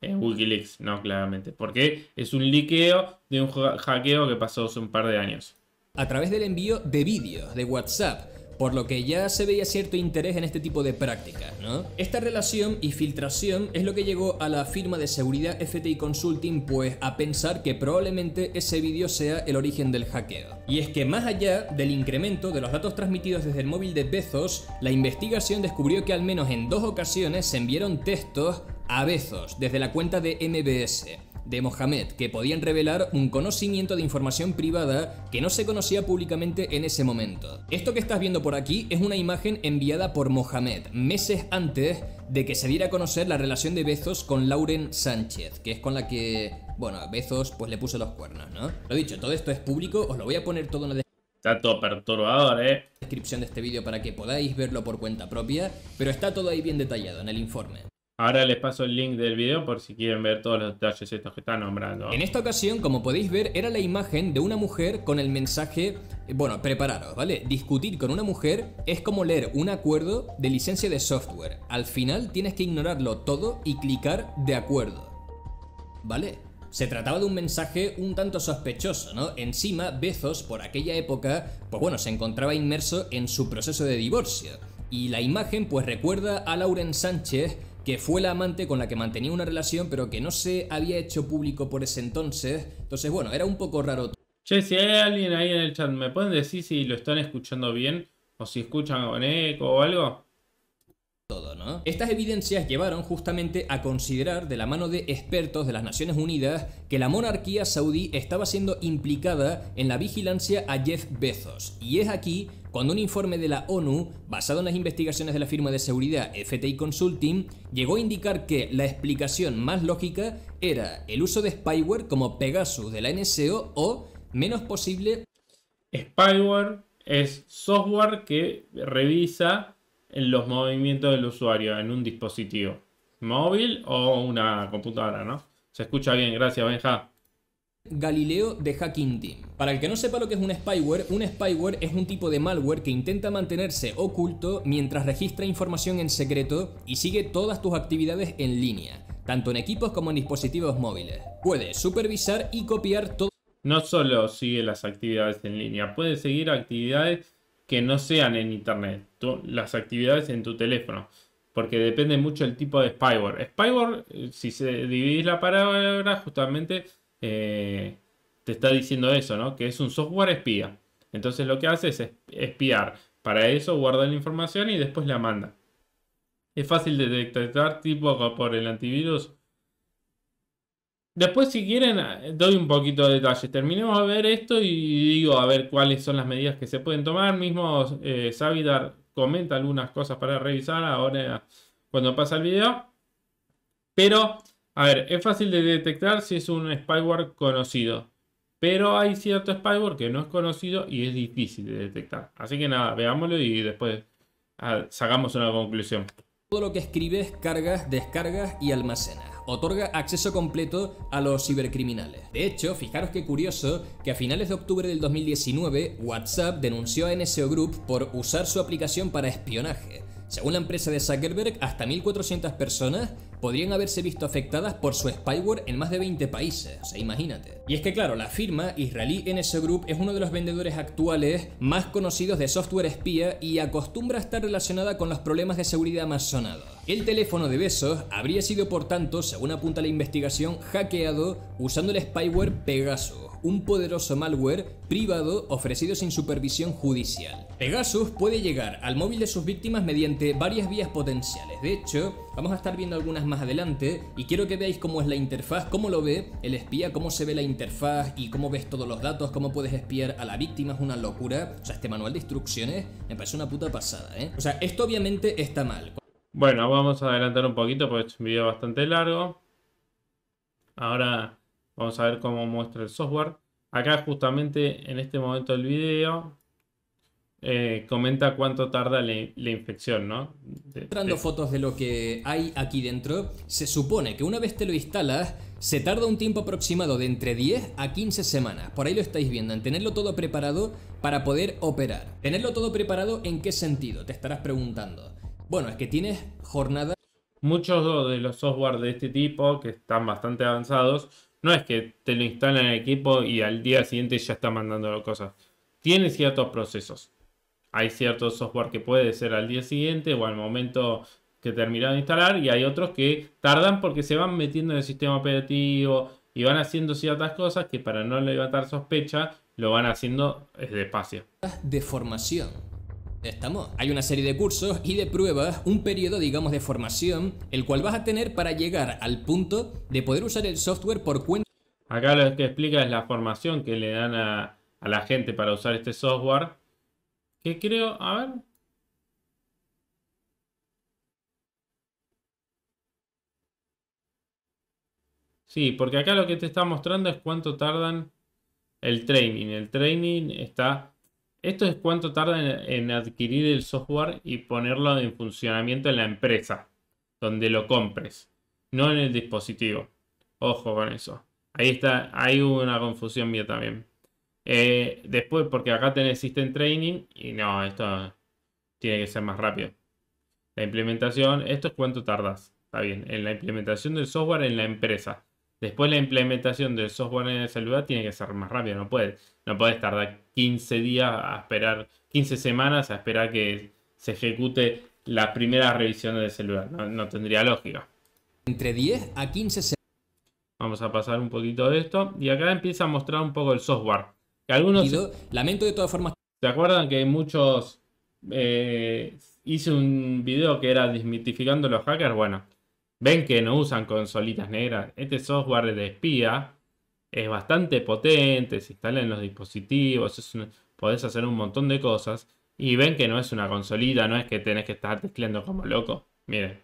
en, Wikileaks, no claramente, porque es un liqueo de un hackeo que pasó hace un par de años. A través del envío de vídeos de WhatsApp por lo que ya se veía cierto interés en este tipo de prácticas, ¿no? Esta relación y filtración es lo que llegó a la firma de seguridad FTI Consulting pues a pensar que probablemente ese vídeo sea el origen del hackeo. Y es que más allá del incremento de los datos transmitidos desde el móvil de Bezos, la investigación descubrió que al menos en dos ocasiones se enviaron textos a Bezos desde la cuenta de MBS de Mohamed, que podían revelar un conocimiento de información privada que no se conocía públicamente en ese momento. Esto que estás viendo por aquí es una imagen enviada por Mohamed meses antes de que se diera a conocer la relación de Bezos con Lauren Sánchez, que es con la que, bueno, Bezos pues le puso los cuernos, ¿no? Lo dicho, todo esto es público, os lo voy a poner todo en la descripción. todo ¿eh? Descripción de este vídeo para que podáis verlo por cuenta propia, pero está todo ahí bien detallado en el informe. Ahora les paso el link del video por si quieren ver todos los detalles estos que está nombrando. En esta ocasión, como podéis ver, era la imagen de una mujer con el mensaje, bueno, prepararos, ¿vale? Discutir con una mujer es como leer un acuerdo de licencia de software. Al final tienes que ignorarlo todo y clicar de acuerdo. ¿Vale? Se trataba de un mensaje un tanto sospechoso, ¿no? Encima, Bezos, por aquella época, pues bueno, se encontraba inmerso en su proceso de divorcio. Y la imagen pues recuerda a Lauren Sánchez que fue la amante con la que mantenía una relación, pero que no se había hecho público por ese entonces. Entonces, bueno, era un poco raro. Che, si hay alguien ahí en el chat, ¿me pueden decir si lo están escuchando bien? ¿O si escuchan con eco o algo? Estas evidencias llevaron justamente a considerar de la mano de expertos de las Naciones Unidas que la monarquía saudí estaba siendo implicada en la vigilancia a Jeff Bezos. Y es aquí cuando un informe de la ONU, basado en las investigaciones de la firma de seguridad FTI Consulting, llegó a indicar que la explicación más lógica era el uso de spyware como Pegasus de la NSO o, menos posible, spyware es software que revisa en los movimientos del usuario en un dispositivo móvil o una computadora, ¿no? Se escucha bien, gracias Benja. Galileo de Hacking Team. Para el que no sepa lo que es un spyware, un spyware es un tipo de malware que intenta mantenerse oculto mientras registra información en secreto y sigue todas tus actividades en línea, tanto en equipos como en dispositivos móviles. Puede supervisar y copiar todo. No solo sigue las actividades en línea, puede seguir actividades que no sean en Internet, las actividades en tu teléfono, porque depende mucho el tipo de spyware. Spyware, eh, si se dividís la palabra, justamente eh, te está diciendo eso, ¿no? Que es un software espía. Entonces lo que hace es espiar. Para eso guarda la información y después la manda. Es fácil de detectar tipo por el antivirus Después, si quieren, ah, doy un poquito de detalle. Terminemos a ver esto y digo a ver cuáles son las medidas que se pueden tomar. Mismo eh, comenta algunas cosas para revisar ahora cuando pasa el video. Pero, a ver, es fácil de detectar si es un spyware conocido. Pero hay cierto spyware que no es conocido y es difícil de detectar. Así que nada, veámoslo y después ah, sacamos una conclusión. Todo lo que escribes, cargas, descargas y almacenas otorga acceso completo a los cibercriminales. De hecho, fijaros qué curioso que a finales de octubre del 2019, WhatsApp denunció a NSO Group por usar su aplicación para espionaje. Según la empresa de Zuckerberg, hasta 1.400 personas podrían haberse visto afectadas por su spyware en más de 20 países, o imagínate. Y es que claro, la firma israelí NSO Group es uno de los vendedores actuales más conocidos de software espía y acostumbra a estar relacionada con los problemas de seguridad más sonados. El teléfono de Besos habría sido, por tanto, según apunta la investigación, hackeado usando el spyware Pegasus, un poderoso malware privado ofrecido sin supervisión judicial. Pegasus puede llegar al móvil de sus víctimas mediante varias vías potenciales. De hecho, vamos a estar viendo algunas más adelante y quiero que veáis cómo es la interfaz, cómo lo ve el espía, cómo se ve la interfaz y cómo ves todos los datos, cómo puedes espiar a la víctima, es una locura. O sea, este manual de instrucciones me parece una puta pasada, ¿eh? O sea, esto obviamente está mal. Bueno, vamos a adelantar un poquito porque es un video bastante largo. Ahora vamos a ver cómo muestra el software. Acá justamente en este momento del video eh, comenta cuánto tarda la, infección, ¿no? Entrando fotos de lo que hay aquí dentro, se supone que una vez te lo instalas, se tarda un tiempo aproximado de entre 10 a 15 semanas, por ahí lo estáis viendo, en tenerlo todo preparado para poder operar. ¿Tenerlo todo preparado en qué sentido? Te estarás preguntando. Bueno, es que tienes jornadas... Muchos de los software de este tipo, que están bastante avanzados, no es que te lo instalan en el equipo y al día siguiente ya está mandando cosas. Tienen ciertos procesos. Hay cierto software que puede ser al día siguiente o al momento que terminaron de instalar y hay otros que tardan porque se van metiendo en el sistema operativo y van haciendo ciertas cosas que para no levantar sospecha lo van haciendo despacio. De formación. Estamos. Hay una serie de cursos y de pruebas, un periodo, digamos, de formación, el cual vas a tener para llegar al punto de poder usar el software por cuenta. Acá lo que explica es la formación que le dan a, la gente para usar este software. Que creo, a ver. Sí, porque acá lo que te está mostrando es cuánto tardan el training. El training está esto es cuánto tarda en, adquirir el software y ponerlo en funcionamiento en la empresa donde lo compres, no en el dispositivo. Ojo con eso. Ahí está, hay una confusión mía también. Eh, después, porque acá tenés System Training y no, esto tiene que ser más rápido. La implementación, esto es cuánto tardas, está bien, en la implementación del software en la empresa. Después la implementación del software en el celular tiene que ser más rápido. no puedes, no tardar 15 días a esperar, 15 semanas a esperar que se ejecute la primera revisión del celular, no, tendría lógica. Entre 10 a 15 semanas. Vamos a pasar un poquito de esto y acá empieza a mostrar un poco el software. Que algunos... Lamento de todas formas. ¿Se acuerdan que muchos... Eh, hice un video que era desmitificando los hackers? Bueno, Ven que no usan consolitas negras. Este software de espía es bastante potente, se instala en los dispositivos, es podés hacer un montón de cosas. Y ven que no es una consolita, no es que tenés que estar tecleando como loco. Miren.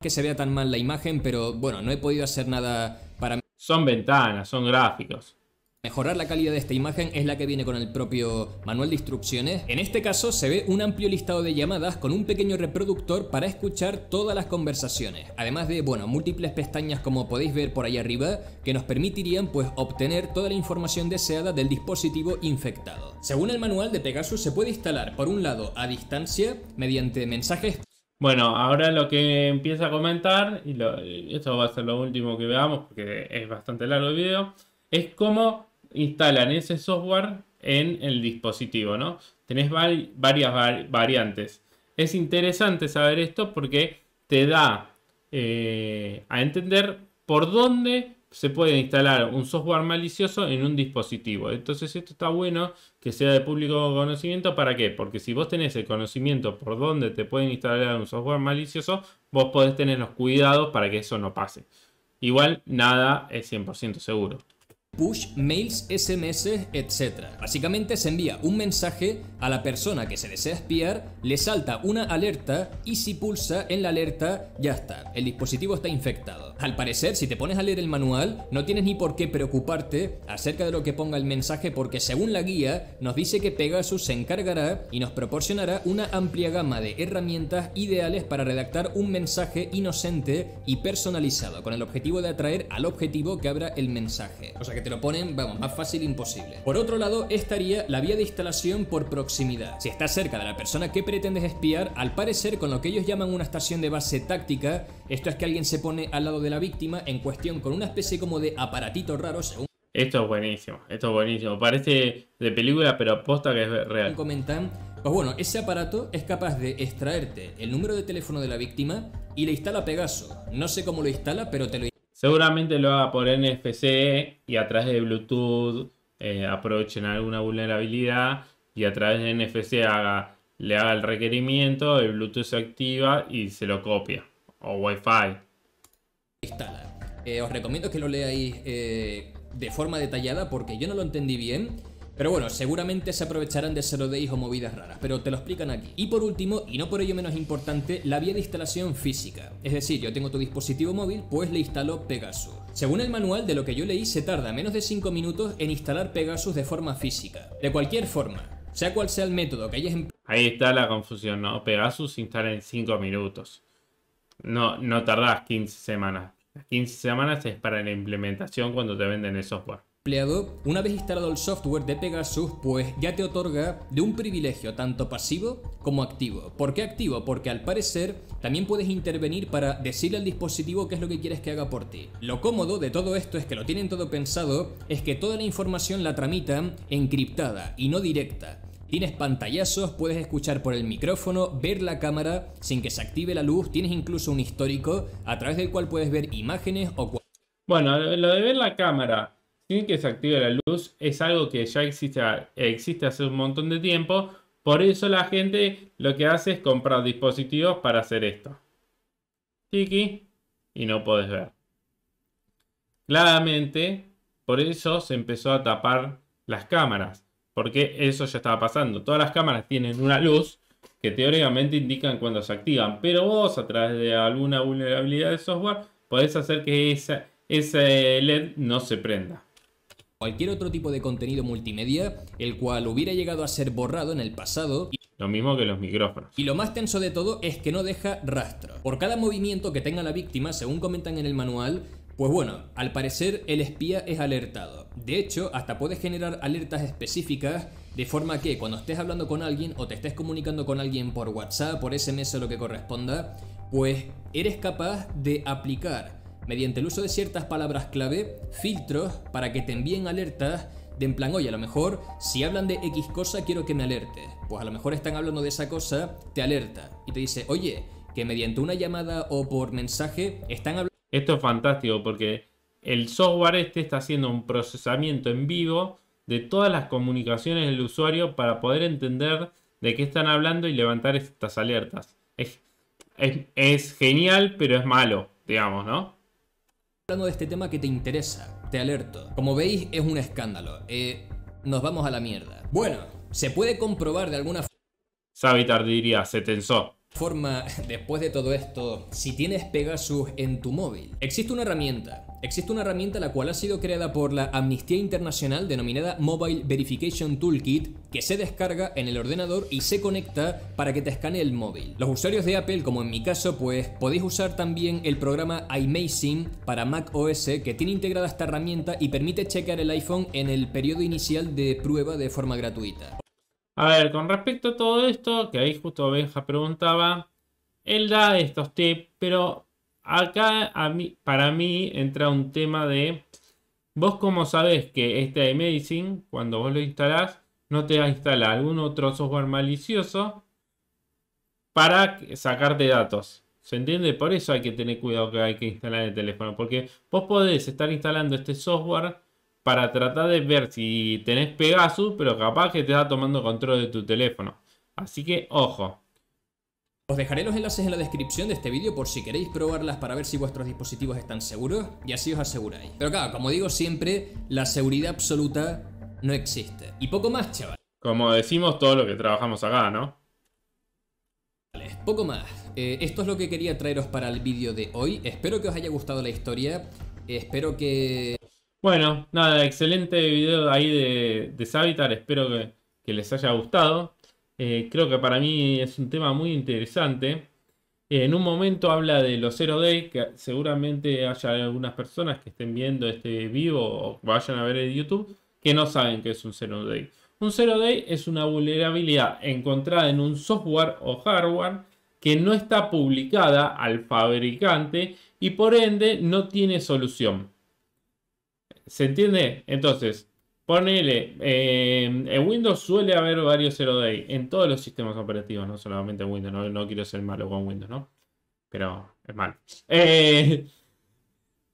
Que se vea tan mal la imagen, pero bueno, no he podido hacer nada para... Son ventanas, son gráficos. Mejorar la calidad de esta imagen es la que viene con el propio manual de instrucciones. En este caso se ve un amplio listado de llamadas con un pequeño reproductor para escuchar todas las conversaciones, además de, bueno, múltiples pestañas como podéis ver por ahí arriba que nos permitirían pues obtener toda la información deseada del dispositivo infectado. Según el manual de Pegasus se puede instalar por un lado a distancia mediante mensajes bueno, ahora lo que empieza a comentar, y, esto va a ser lo último que veamos porque es bastante largo el video, es cómo instalan ese software en el dispositivo, ¿no? Tenés varias variantes. Es interesante saber esto porque te da eh, a entender por dónde se puede instalar un software malicioso en un dispositivo. Entonces esto está bueno que sea de público conocimiento. ¿Para qué? Porque si vos tenés el conocimiento por dónde te pueden instalar un software malicioso, vos podés tener los cuidados para que eso no pase. Igual nada es 100% seguro push, mails, SMS, etc. Básicamente se envía un mensaje a la persona que se desea espiar, le salta una alerta y si pulsa en la alerta ya está, el dispositivo está infectado. Al parecer, si te pones a leer el manual, no tienes ni por qué preocuparte acerca de lo que ponga el mensaje porque según la guía nos dice que Pegasus se encargará y nos proporcionará una amplia gama de herramientas ideales para redactar un mensaje inocente y personalizado con el objetivo de atraer al objetivo que abra el mensaje. O sea que te lo ponen, vamos, más fácil imposible. Por otro lado, estaría la vía de instalación por proximidad. Si estás cerca de la persona que pretendes espiar, al parecer con lo que ellos llaman una estación de base táctica, esto es que alguien se pone al lado de la víctima en cuestión con una especie como de aparatito raro según... Esto es buenísimo, esto es buenísimo. Parece de película, pero aposta que es real. pues bueno, ese aparato es capaz de extraerte el número de teléfono de la víctima y le instala Pegaso. No sé cómo lo instala, pero te lo... Seguramente lo haga por NFC y a través de Bluetooth eh, aprovechen alguna vulnerabilidad y a través de NFC le haga el requerimiento, el Bluetooth se activa y se lo copia. O Wi-Fi. Instala. Eh, os recomiendo que lo leáis eh, de forma detallada porque yo no lo entendí bien. Pero bueno, seguramente se aprovecharán de 0 days o movidas raras, pero te lo explican aquí. Y por último, y no por ello menos importante, la vía de instalación física. Es decir, yo tengo tu dispositivo móvil, pues le instalo Pegasus. Según el manual, de lo que yo leí, se tarda menos de 5 minutos en instalar Pegasus de forma física. De cualquier forma, sea cual sea el método que hayas em- Ahí está la confusión, ¿no? Pegasus se instala en 5 minutos. No, no tardás 15 semanas. 15 semanas es para la implementación cuando te venden el software una vez instalado el software de Pegasus, pues ya te otorga de un privilegio tanto pasivo como activo. ¿Por qué activo? Porque al parecer también puedes intervenir para decirle al dispositivo qué es lo que quieres que haga por ti. Lo cómodo de todo esto es que lo tienen todo pensado, es que toda la información la tramitan encriptada y no directa. Tienes pantallazos, puedes escuchar por el micrófono, ver la cámara sin que se active la luz, tienes incluso un histórico a través del cual puedes ver imágenes o... Bueno, lo de ver la cámara sin que se active la luz es algo que ya existe, existe hace un montón de tiempo, por eso la gente lo que hace es comprar dispositivos para hacer esto. Tiki, y no puedes ver. Claramente, por eso se empezó a tapar las cámaras. Porque eso ya estaba pasando. Todas las cámaras tienen una luz que teóricamente indican cuando se activan. Pero vos, a través de alguna vulnerabilidad de software, podés hacer que ese LED no se prenda. Cualquier otro tipo de contenido multimedia, el cual hubiera llegado a ser borrado en el pasado. Lo mismo que los micrófonos. Y lo más tenso de todo es que no deja rastro. Por cada movimiento que tenga la víctima, según comentan en el manual, pues bueno, al parecer el espía es alertado. De hecho, hasta puedes generar alertas específicas de forma que cuando estés hablando con alguien o te estés comunicando con alguien por WhatsApp, por SMS o lo que corresponda, pues eres capaz de aplicar mediante el uso de ciertas palabras clave filtros para que te envíen alertas de en plan, oye, a lo mejor si hablan de X cosa quiero que me alerte. Pues a lo mejor están hablando de esa cosa, te alerta y te dice, oye, que mediante una llamada o por mensaje están hablando esto es fantástico porque el software este está haciendo un procesamiento en vivo de todas las comunicaciones del usuario para poder entender de qué están hablando y levantar estas alertas. Es, genial, pero es malo, digamos, ¿no? Hablando de este tema que te interesa, te alerto. Como veis, es un escándalo. Eh, nos vamos a la mierda. Bueno, se puede comprobar de alguna forma. diría, se tensó. Forma, después de todo esto, si tienes Pegasus en tu móvil, existe una herramienta. Existe una herramienta la cual ha sido creada por la Amnistía Internacional denominada Mobile Verification Toolkit que se descarga en el ordenador y se conecta para que te escane el móvil. Los usuarios de Apple, como en mi caso, pues podéis usar también el programa iMazing para Mac OS que tiene integrada esta herramienta y permite chequear el iPhone en el periodo inicial de prueba de forma gratuita. A ver, con respecto a todo esto, que ahí justo Benja preguntaba, él da estos tips, pero acá para mí entra un tema de, vos como sabes que este iMedicine, cuando vos lo instalás, no te va a instalar algún otro software malicioso para sacarte datos. ¿Se entiende? Por eso hay que tener cuidado que hay que instalar el teléfono, porque vos podés estar instalando este software para tratar de ver si tenés Pegasus, pero capaz que te está tomando control de tu teléfono. Así que ojo. Os dejaré los enlaces en la descripción de este vídeo por si queréis probarlas para ver si vuestros dispositivos están seguros y así os aseguráis. Pero claro, como digo siempre, la seguridad absoluta no existe. Y poco más, chaval. Como decimos todo lo que trabajamos acá, ¿no? Vale, poco más. Eh, esto es lo que quería traeros para el vídeo de hoy. Espero que os haya gustado la historia. Eh, espero que bueno, nada, excelente video ahí de, de Savitar, espero que, les haya gustado. Eh, creo que para mí es un tema muy interesante. Eh, en un momento habla de los Zero Day, que seguramente haya algunas personas que estén viendo este vivo o vayan a ver el YouTube que no saben qué es un Zero Day. Un Zero Day es una vulnerabilidad encontrada en un software o hardware que no está publicada al fabricante y por ende no tiene solución. ¿Se entiende? Entonces, ponele, eh, en Windows suele haber varios 0 day en todos los sistemas operativos, no solamente en Windows, no, quiero ser malo con Windows, ¿no? Pero es malo. Eh,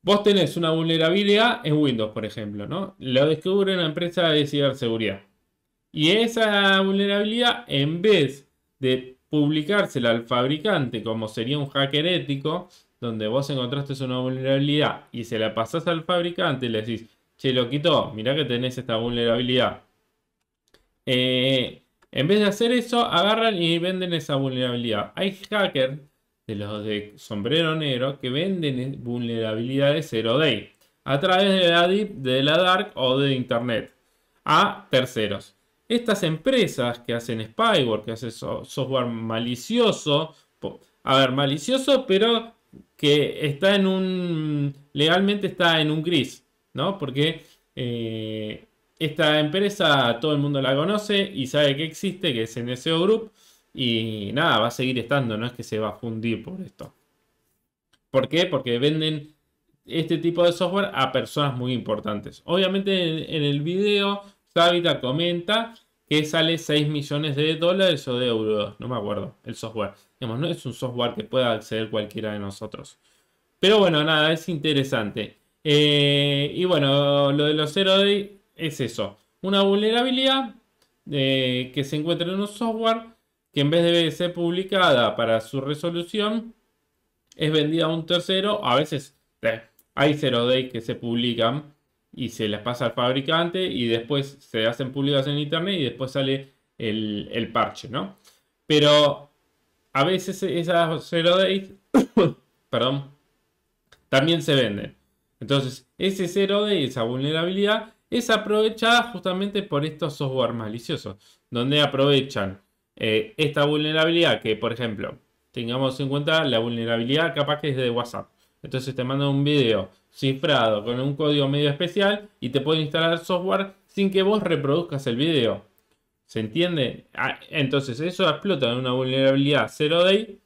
vos tenés una vulnerabilidad en Windows, por ejemplo, ¿no? Lo descubre una empresa de ciberseguridad. Y esa vulnerabilidad, en vez de publicársela al fabricante como sería un hacker ético, donde vos encontraste una vulnerabilidad y se la pasás al fabricante y le decís, che, lo quito, mirá que tenés esta vulnerabilidad. Eh, en vez de hacer eso, agarran y venden esa vulnerabilidad. Hay hackers de los de sombrero negro que venden vulnerabilidades zero day a través de la de la dark o de internet a terceros. Estas empresas que hacen spyware, que hacen software malicioso, a ver, malicioso, pero que está en un, legalmente está en un gris, ¿no? Porque eh, esta empresa todo el mundo la conoce y sabe que existe, que es ese Group, y nada, va a seguir estando, no es que se va a fundir por esto. ¿Por qué? Porque venden este tipo de software a personas muy importantes. Obviamente en, el video, Savita comenta que sale 6 millones de dólares o de euros, no me acuerdo, el software. Digamos, no es un software que pueda acceder cualquiera de nosotros. Pero bueno, nada, es interesante. Eh, y bueno, lo de los zero day es eso. Una vulnerabilidad eh, que se encuentra en un software que en vez de ser publicada para su resolución, es vendida a un tercero. A veces eh, hay zero day que se publican y se las pasa al fabricante y después se hacen públicas en internet y después sale el, parche, ¿no? Pero a veces esas zero days, perdón, también se venden. Entonces, ese zero day, esa vulnerabilidad, es aprovechada justamente por estos software maliciosos, donde aprovechan eh, esta vulnerabilidad que, por ejemplo, tengamos en cuenta la vulnerabilidad capaz que es de WhatsApp. Entonces te mandan un video cifrado con un código medio especial y te puede instalar software sin que vos reproduzcas el video. ¿Se entiende? Ah, entonces eso explota en una vulnerabilidad 0 day,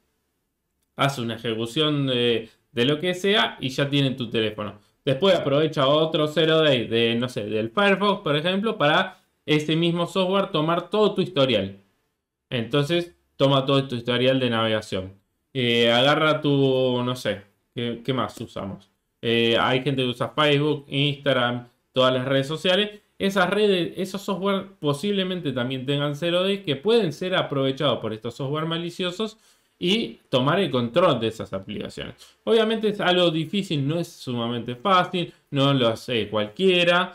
hace una ejecución de, lo que sea y ya tienen tu teléfono. Después aprovecha otro 0 day de, no sé, del Firefox, por ejemplo, para ese mismo software tomar todo tu historial. Entonces toma todo tu historial de navegación. Eh, agarra tu, no sé, qué más usamos? Eh, hay gente que usa Facebook, Instagram, todas las redes sociales. Esas redes, esos software posiblemente también tengan 0D que pueden ser aprovechados por estos software maliciosos y tomar el control de esas aplicaciones. Obviamente es algo difícil, no es sumamente fácil, no lo hace cualquiera,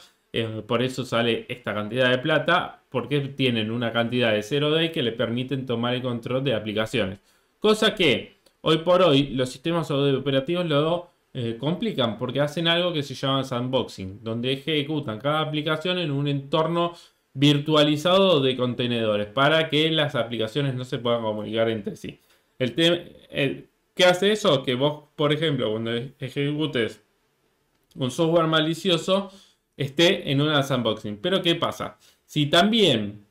por eso sale esta cantidad de plata, porque tienen una cantidad de 0D que le permiten tomar el control de aplicaciones. Cosa que hoy por hoy los sistemas operativos lo eh, complican porque hacen algo que se llama sandboxing, donde ejecutan cada aplicación en un entorno virtualizado de contenedores para que las aplicaciones no se puedan comunicar entre sí. El ¿Qué hace eso? Que vos, por ejemplo, cuando e-, ejecutes un software malicioso, esté en una sandboxing. Pero ¿qué pasa? Si también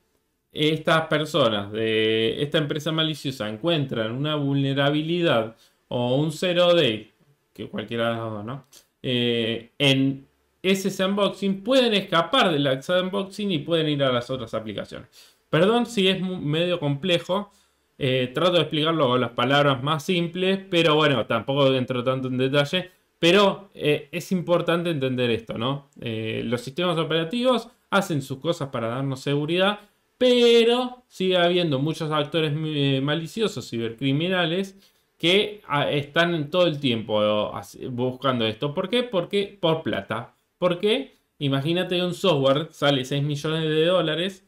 estas personas de esta empresa maliciosa encuentran una vulnerabilidad o un 0 day que cualquiera de las dos, ¿no? Eh, en ese unboxing pueden escapar del unboxing y pueden ir a las otras aplicaciones. Perdón si es medio complejo, eh, trato de explicarlo con las palabras más simples, pero bueno, tampoco entro tanto en detalle. Pero eh, es importante entender esto, ¿no? los sistemas operativos hacen sus cosas para darnos seguridad, pero sigue habiendo muchos actores maliciosos, cibercriminales, que ah, están todo el tiempo buscando esto. ¿Por qué? Porque por plata. Porque imagínate un software sale 6 millones de dólares.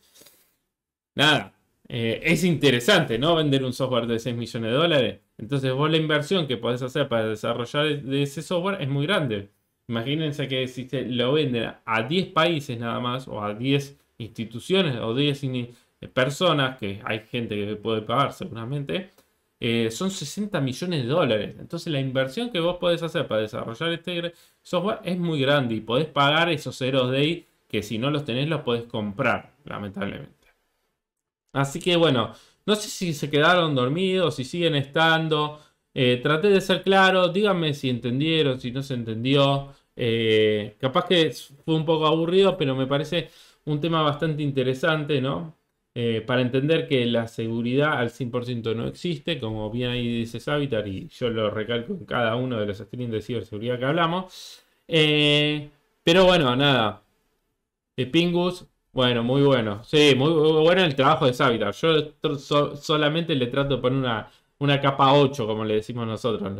Nada, eh, es interesante, ¿no? Vender un software de 6 millones de dólares. Entonces vos la inversión que podés hacer para desarrollar e-, ese software es muy grande. Imagínense que si lo venden a 10 países nada más, o a 10 instituciones, o 10 personas, que hay gente que puede pagar seguramente, eh, son 60 millones de dólares. Entonces la inversión que vos podés hacer para desarrollar este software es muy grande y podés pagar esos ceros de que si no los tenés los podés comprar, lamentablemente. Así que bueno, no sé si se quedaron dormidos, si siguen estando. Eh, traté de ser claro, díganme si entendieron, si no se entendió. Eh, capaz que fue un poco aburrido, pero me parece un tema bastante interesante, ¿no? Eh, para entender que la seguridad al 100% no existe, como bien ahí dice Savitar, y yo lo recalco en cada uno de los streams de ciberseguridad que hablamos. Eh, pero bueno, nada. Pingus, bueno, muy bueno. Sí, muy, bueno el trabajo de Savitar. Yo solamente le trato de poner una, una capa 8, como le decimos nosotros.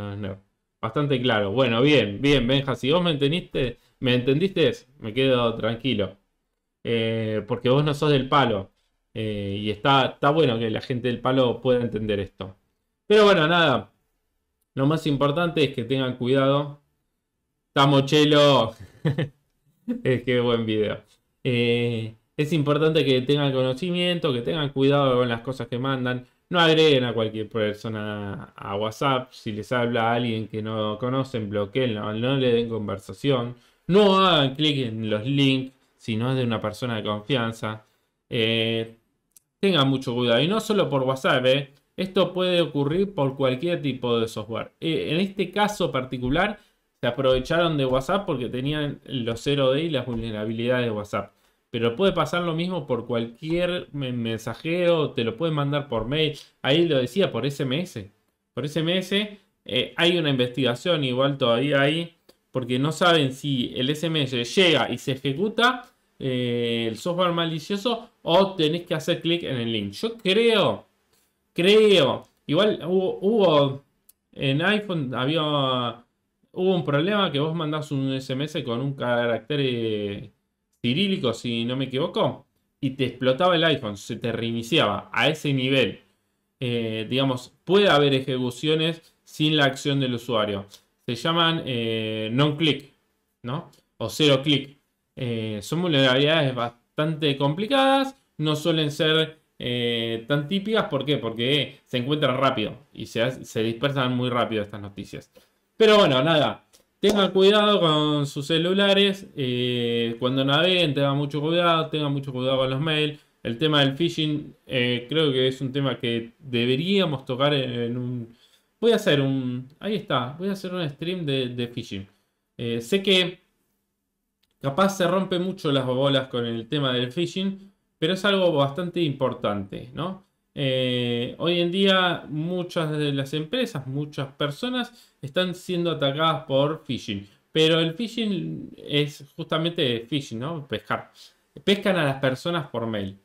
Bastante claro. Bueno, bien, bien, Benja. Si vos me entendiste, me entendiste, me quedo tranquilo. Eh, porque vos no sos del palo. Eh, y está, está bueno que la gente del palo pueda entender esto. Pero bueno, nada. Lo más importante es que tengan cuidado. Tamochelo. es que buen video. Eh, es importante que tengan conocimiento, que tengan cuidado con las cosas que mandan. No agreguen a cualquier persona a WhatsApp. Si les habla a alguien que no conocen, bloqueenlo, no le den conversación. No hagan clic en los links si no es de una persona de confianza. Eh, Tengan mucho cuidado. Y no solo por WhatsApp, eh. Esto puede ocurrir por cualquier tipo de software. Eh, en este caso particular, se aprovecharon de WhatsApp porque tenían los 0D y las vulnerabilidades de WhatsApp. Pero puede pasar lo mismo por cualquier mensajero, te lo pueden mandar por mail. Ahí lo decía, por SMS. Por SMS eh, hay una investigación, igual todavía ahí. porque no saben si el SMS llega y se ejecuta eh, el software malicioso o tenés que hacer clic en el link. Yo creo, creo, igual hubo, en iPhone había hubo un problema que vos mandás un SMS con un carácter eh, cirílico, si no me equivoco, y te explotaba el iPhone, se te reiniciaba a ese nivel. Eh, digamos, puede haber ejecuciones sin la acción del usuario. Se llaman non-click, ¿no? O cero click. Eh, son vulnerabilidades bastante complicadas, no suelen ser eh, tan típicas, ¿por qué? Porque se encuentran rápido y se, dispersan muy rápido estas noticias. Pero bueno, nada, tengan cuidado con sus celulares, eh, cuando naveguen tengan mucho cuidado, tengan mucho cuidado con los mails. El tema del phishing creo que es un tema que deberíamos tocar en, un... Voy a hacer un... Ahí está, voy a hacer un stream de, phishing. sé que Capaz se rompe mucho las bolas con el tema del phishing, pero es algo bastante importante, ¿no? Eh, hoy en día muchas de las empresas, muchas personas están siendo atacadas por phishing. Pero el phishing es justamente phishing, ¿no? Pescar. Pescan a las personas por mail.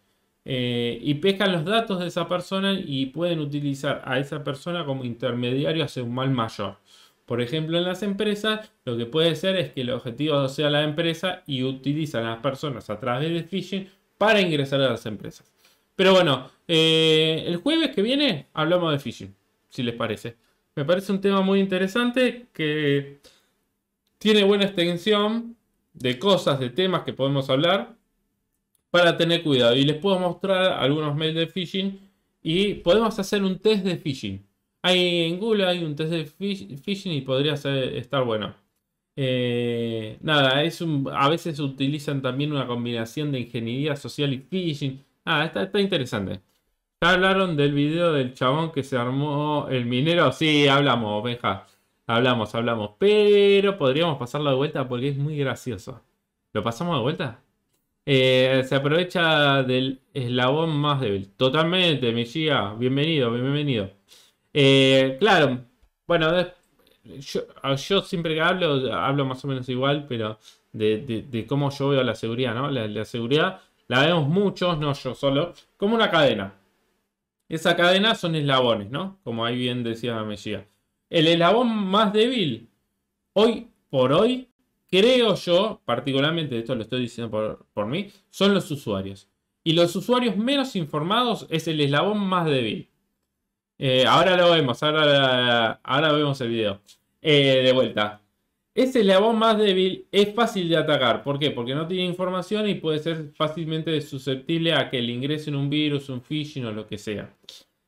Eh, y pescan los datos de esa persona y pueden utilizar a esa persona como intermediario hacia un mal mayor. Por ejemplo, en las empresas, lo que puede ser es que el objetivo sea la empresa y utilizan a las personas a través de phishing para ingresar a las empresas. Pero bueno, eh, el jueves que viene hablamos de phishing, si les parece. Me parece un tema muy interesante que tiene buena extensión de cosas, de temas que podemos hablar para tener cuidado. Y les puedo mostrar algunos mails de phishing y podemos hacer un test de phishing. Hay en Google hay un test de phishing y podría estar bueno. Eh, nada, es a veces utilizan también una combinación de ingeniería social y phishing. Ah, está, interesante. Ya hablaron del video del chabón que se armó el minero. Sí, hablamos, Benja. Hablamos, hablamos. Pero podríamos pasarlo de vuelta porque es muy gracioso. ¿Lo pasamos de vuelta? Eh, se aprovecha del eslabón más débil. Totalmente, Mejía. Bienvenido, bienvenido. Eh, claro, bueno, yo, siempre que hablo, hablo más o menos igual, pero de, cómo yo veo la seguridad, ¿no? La, seguridad la vemos muchos, no yo solo, como una cadena. Esa cadena son eslabones, ¿no? Como ahí bien decía Mejía. El eslabón más débil, hoy por hoy, creo yo, particularmente, esto lo estoy diciendo por, por mí, son los usuarios. Y los usuarios menos informados es el eslabón más débil. Eh, ahora lo vemos, ahora, vemos el video. Eh, de vuelta. Ese eslabón más débil es fácil de atacar. ¿Por qué? Porque no tiene información y puede ser fácilmente susceptible a que le ingresen un virus, un phishing o lo que sea.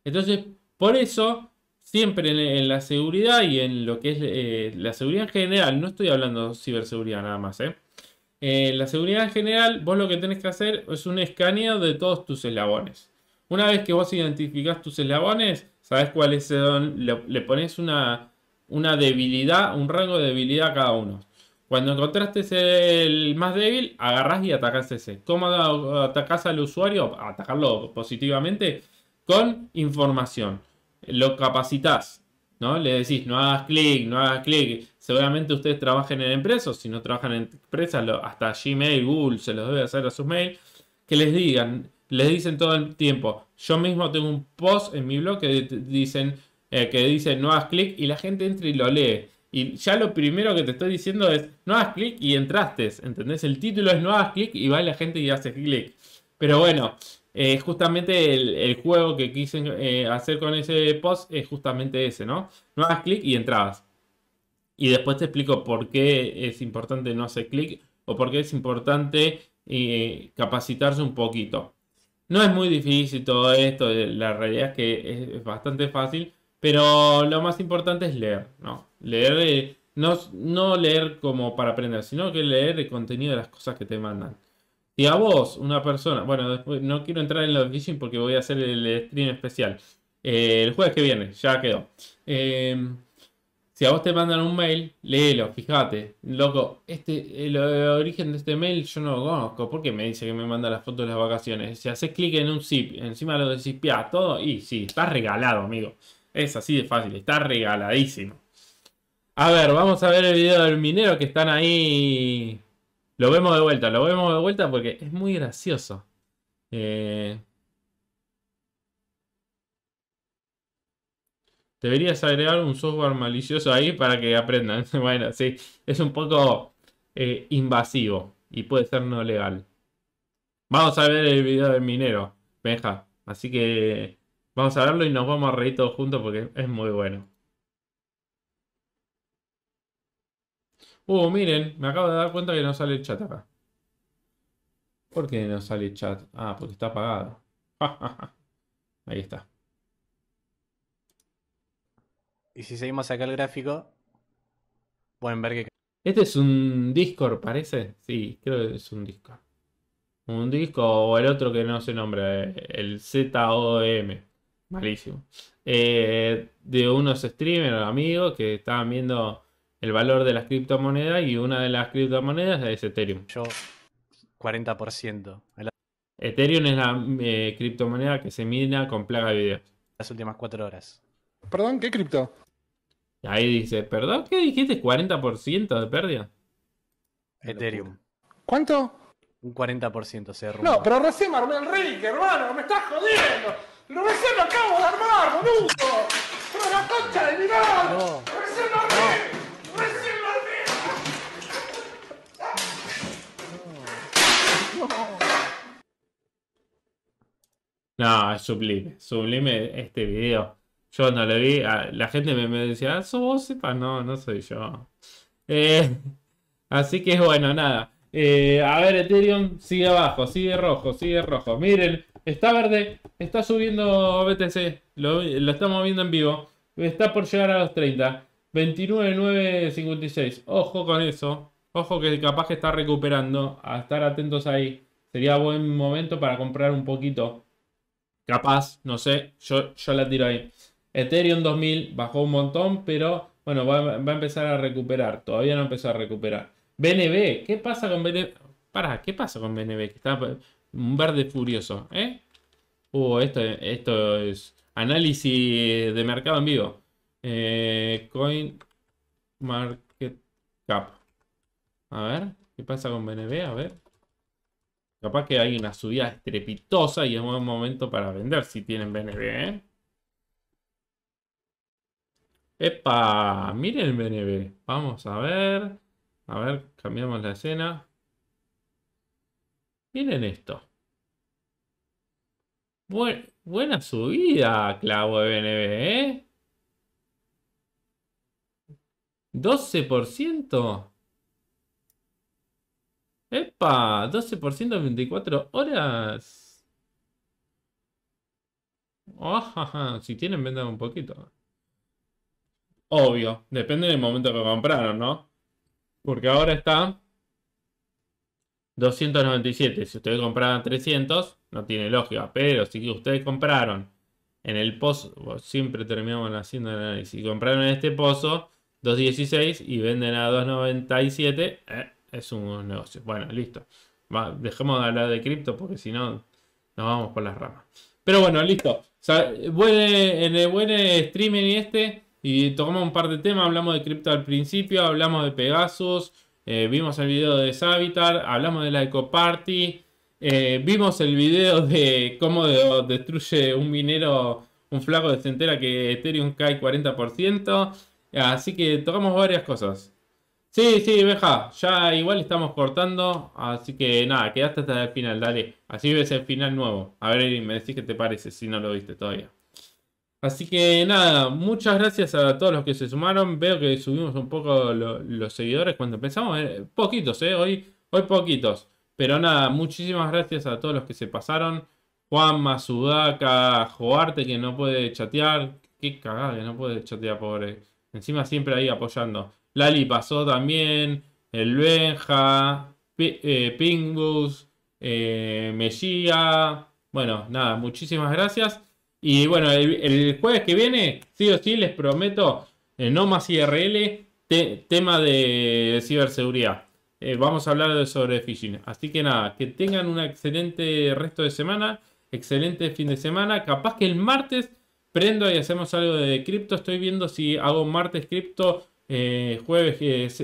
Entonces, por eso, siempre en, la seguridad y en lo que es eh, la seguridad en general, no estoy hablando de ciberseguridad nada más, ¿eh? la seguridad en general, vos lo que tenés que hacer es un escaneo de todos tus eslabones. Una vez que vos identificás tus eslabones, ¿Sabes es son? Le, le pones una, debilidad, un rango de debilidad a cada uno. Cuando encontraste el más débil, agarras y atacás ese. ¿Cómo atacás al usuario? Atacarlo positivamente con información. Lo capacitas, ¿no? Le decís, no hagas clic, no hagas clic. Seguramente ustedes trabajan en empresas, si no trabajan en empresas, hasta Gmail, Google se los debe hacer a sus mails. Que les digan, les dicen todo el tiempo. Yo mismo tengo un post en mi blog que dicen eh, que dice no hagas clic y la gente entra y lo lee. Y ya lo primero que te estoy diciendo es no hagas clic y entraste. ¿Entendés? El título es no hagas clic y va la gente y hace clic. Pero bueno, eh, justamente el, juego que quise eh, hacer con ese post es justamente ese, ¿no? No hagas clic y entrabas. Y después te explico por qué es importante no hacer clic o por qué es importante capacitarse un poquito. No es muy difícil todo esto, eh, la realidad es que es, bastante fácil, pero lo más importante es leer, ¿no? Leer, no, no leer como para aprender, sino que leer el contenido de las cosas que te mandan. Y a vos, una persona, bueno, después no quiero entrar en la phishing porque voy a hacer el stream especial. Eh, el jueves que viene, ya quedó. Eh, si a vos te mandan un mail, léelo, fíjate. Loco, este, eh, el, origen de este mail yo no lo conozco. ¿Por qué me dice que me manda las fotos de las vacaciones? Si haces clic en un zip, encima lo desispiás, todo, y sí, está regalado, amigo. Es así de fácil, está regaladísimo. A ver, vamos a ver el video del minero que están ahí. Lo vemos de vuelta, lo vemos de vuelta porque es muy gracioso. Eh, Deberías agregar un software malicioso ahí para que aprendan. bueno, sí, es un poco eh, invasivo y puede ser no legal. Vamos a ver el video del minero, Benja. Así que vamos a verlo y nos vamos a reír todos juntos porque es muy bueno. Uh, miren, me acabo de dar cuenta que no sale el chat acá. ¿Por qué no sale el chat? Ah, porque está apagado. Ahí está. Y si seguimos acá el gráfico, pueden ver que... Este es un Discord, parece. Sí, creo que es un Discord. Un disco o el otro que no se nombra, eh, el ZOM. Malísimo. Eh, de unos streamers amigos que estaban viendo el valor de las criptomonedas y una de las criptomonedas es Ethereum. Yo, 40%. Ethereum es la eh, criptomoneda que se mina con plaga de video. Las últimas cuatro horas. Perdón, ¿qué cripto? Ahí dice, perdón, ¿qué dijiste? ¿40% de pérdida? Ethereum. ¿Cuánto? Un 40% se derrumbó. No, pero recién me armé el rig, hermano, me estás jodiendo. Lo recién lo acabo de armar, boludo. Pero la concha de mi No. Recién lo armé. Recién lo armé. no, es sublime, sublime este video. Yo no le vi. La gente me, me decía, ah, ¿sos vos? Sepa, no, no soy yo. Eh, así que bueno, nada. Eh, a ver, Ethereum sigue abajo, sigue rojo, sigue rojo. Miren, está verde, está subiendo BTC. Lo, estamos viendo en vivo. Está por llegar a los 30. 29.956. Ojo con eso. Ojo que capaz que está recuperando. A estar atentos ahí. Sería buen momento para comprar un poquito. Capaz, no sé. Yo, yo la tiro ahí. Ethereum 2000 bajó un montón, pero bueno, va, a empezar a recuperar. Todavía no empezó a recuperar. BNB, ¿qué pasa con BNB? Para, ¿qué pasa con BNB? Que está un verde furioso, ¿eh? Uh, esto, esto es análisis de mercado en vivo. Eh, coin Market Cap. A ver, ¿qué pasa con BNB? A ver. Capaz que hay una subida estrepitosa y es un buen momento para vender si tienen BNB, ¿eh? ¡Epa! Miren el BNB. Vamos a ver. A ver, cambiamos la escena. Miren esto. buena subida, clavo de BNB, ¿eh? 12%. ¡Epa! 12% en 24 horas. Oh, si tienen, vendan un poquito. Obvio, depende del momento que compraron, ¿no? Porque ahora está 297. Si ustedes compraron 300, no tiene lógica. Pero si ustedes compraron en el pozo, siempre terminamos haciendo el análisis. Si compraron en este pozo 216 y venden a 297, eh, es un negocio. Bueno, listo. dejemos de hablar de cripto porque si no, nos vamos por las ramas. Pero bueno, listo. Eh, en el buen eh, streaming este y tocamos un par de temas, hablamos de cripto al principio, hablamos de Pegasus, eh, vimos el video de Savitar, hablamos de la Eco Party, eh, vimos el video de cómo destruye un minero, un flaco de centera que Ethereum cae 40%. Así que tocamos varias cosas. Sí, sí, Beja, ya igual estamos cortando, así que nada, quedaste hasta el final, dale. Así ves el final nuevo. A ver, me decís qué te parece si no lo viste todavía. Así que nada, muchas gracias a todos los que se sumaron. Veo que subimos un poco los seguidores cuando empezamos. Eh, poquitos, eh, hoy, hoy poquitos. Pero nada, muchísimas gracias a todos los que se pasaron. Juan, Masudaka, Joarte que no puede chatear. Qué cagada que no puede chatear, pobre. Encima siempre ahí apoyando. Lali pasó también. El Benja. Eh, Pingus. Eh, Mejía. Bueno, nada, muchísimas gracias. Y bueno, el, jueves que viene, sí o sí, les prometo, eh, no más IRL, tema de, ciberseguridad. Eh, vamos a hablar de, sobre phishing. Así que nada, que tengan un excelente resto de semana, excelente fin de semana. Capaz que el martes prendo y hacemos algo de cripto. Estoy viendo si hago martes cripto, eh, jueves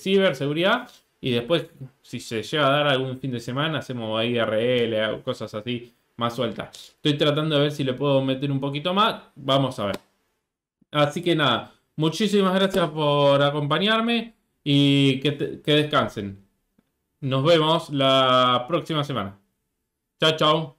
ciberseguridad. Y después, si se llega a dar algún fin de semana, hacemos IRL, cosas así más suelta. Estoy tratando de ver si le puedo meter un poquito más. Vamos a ver. Así que nada, muchísimas gracias por acompañarme y que, descansen. Nos vemos la próxima semana. Chao, chao.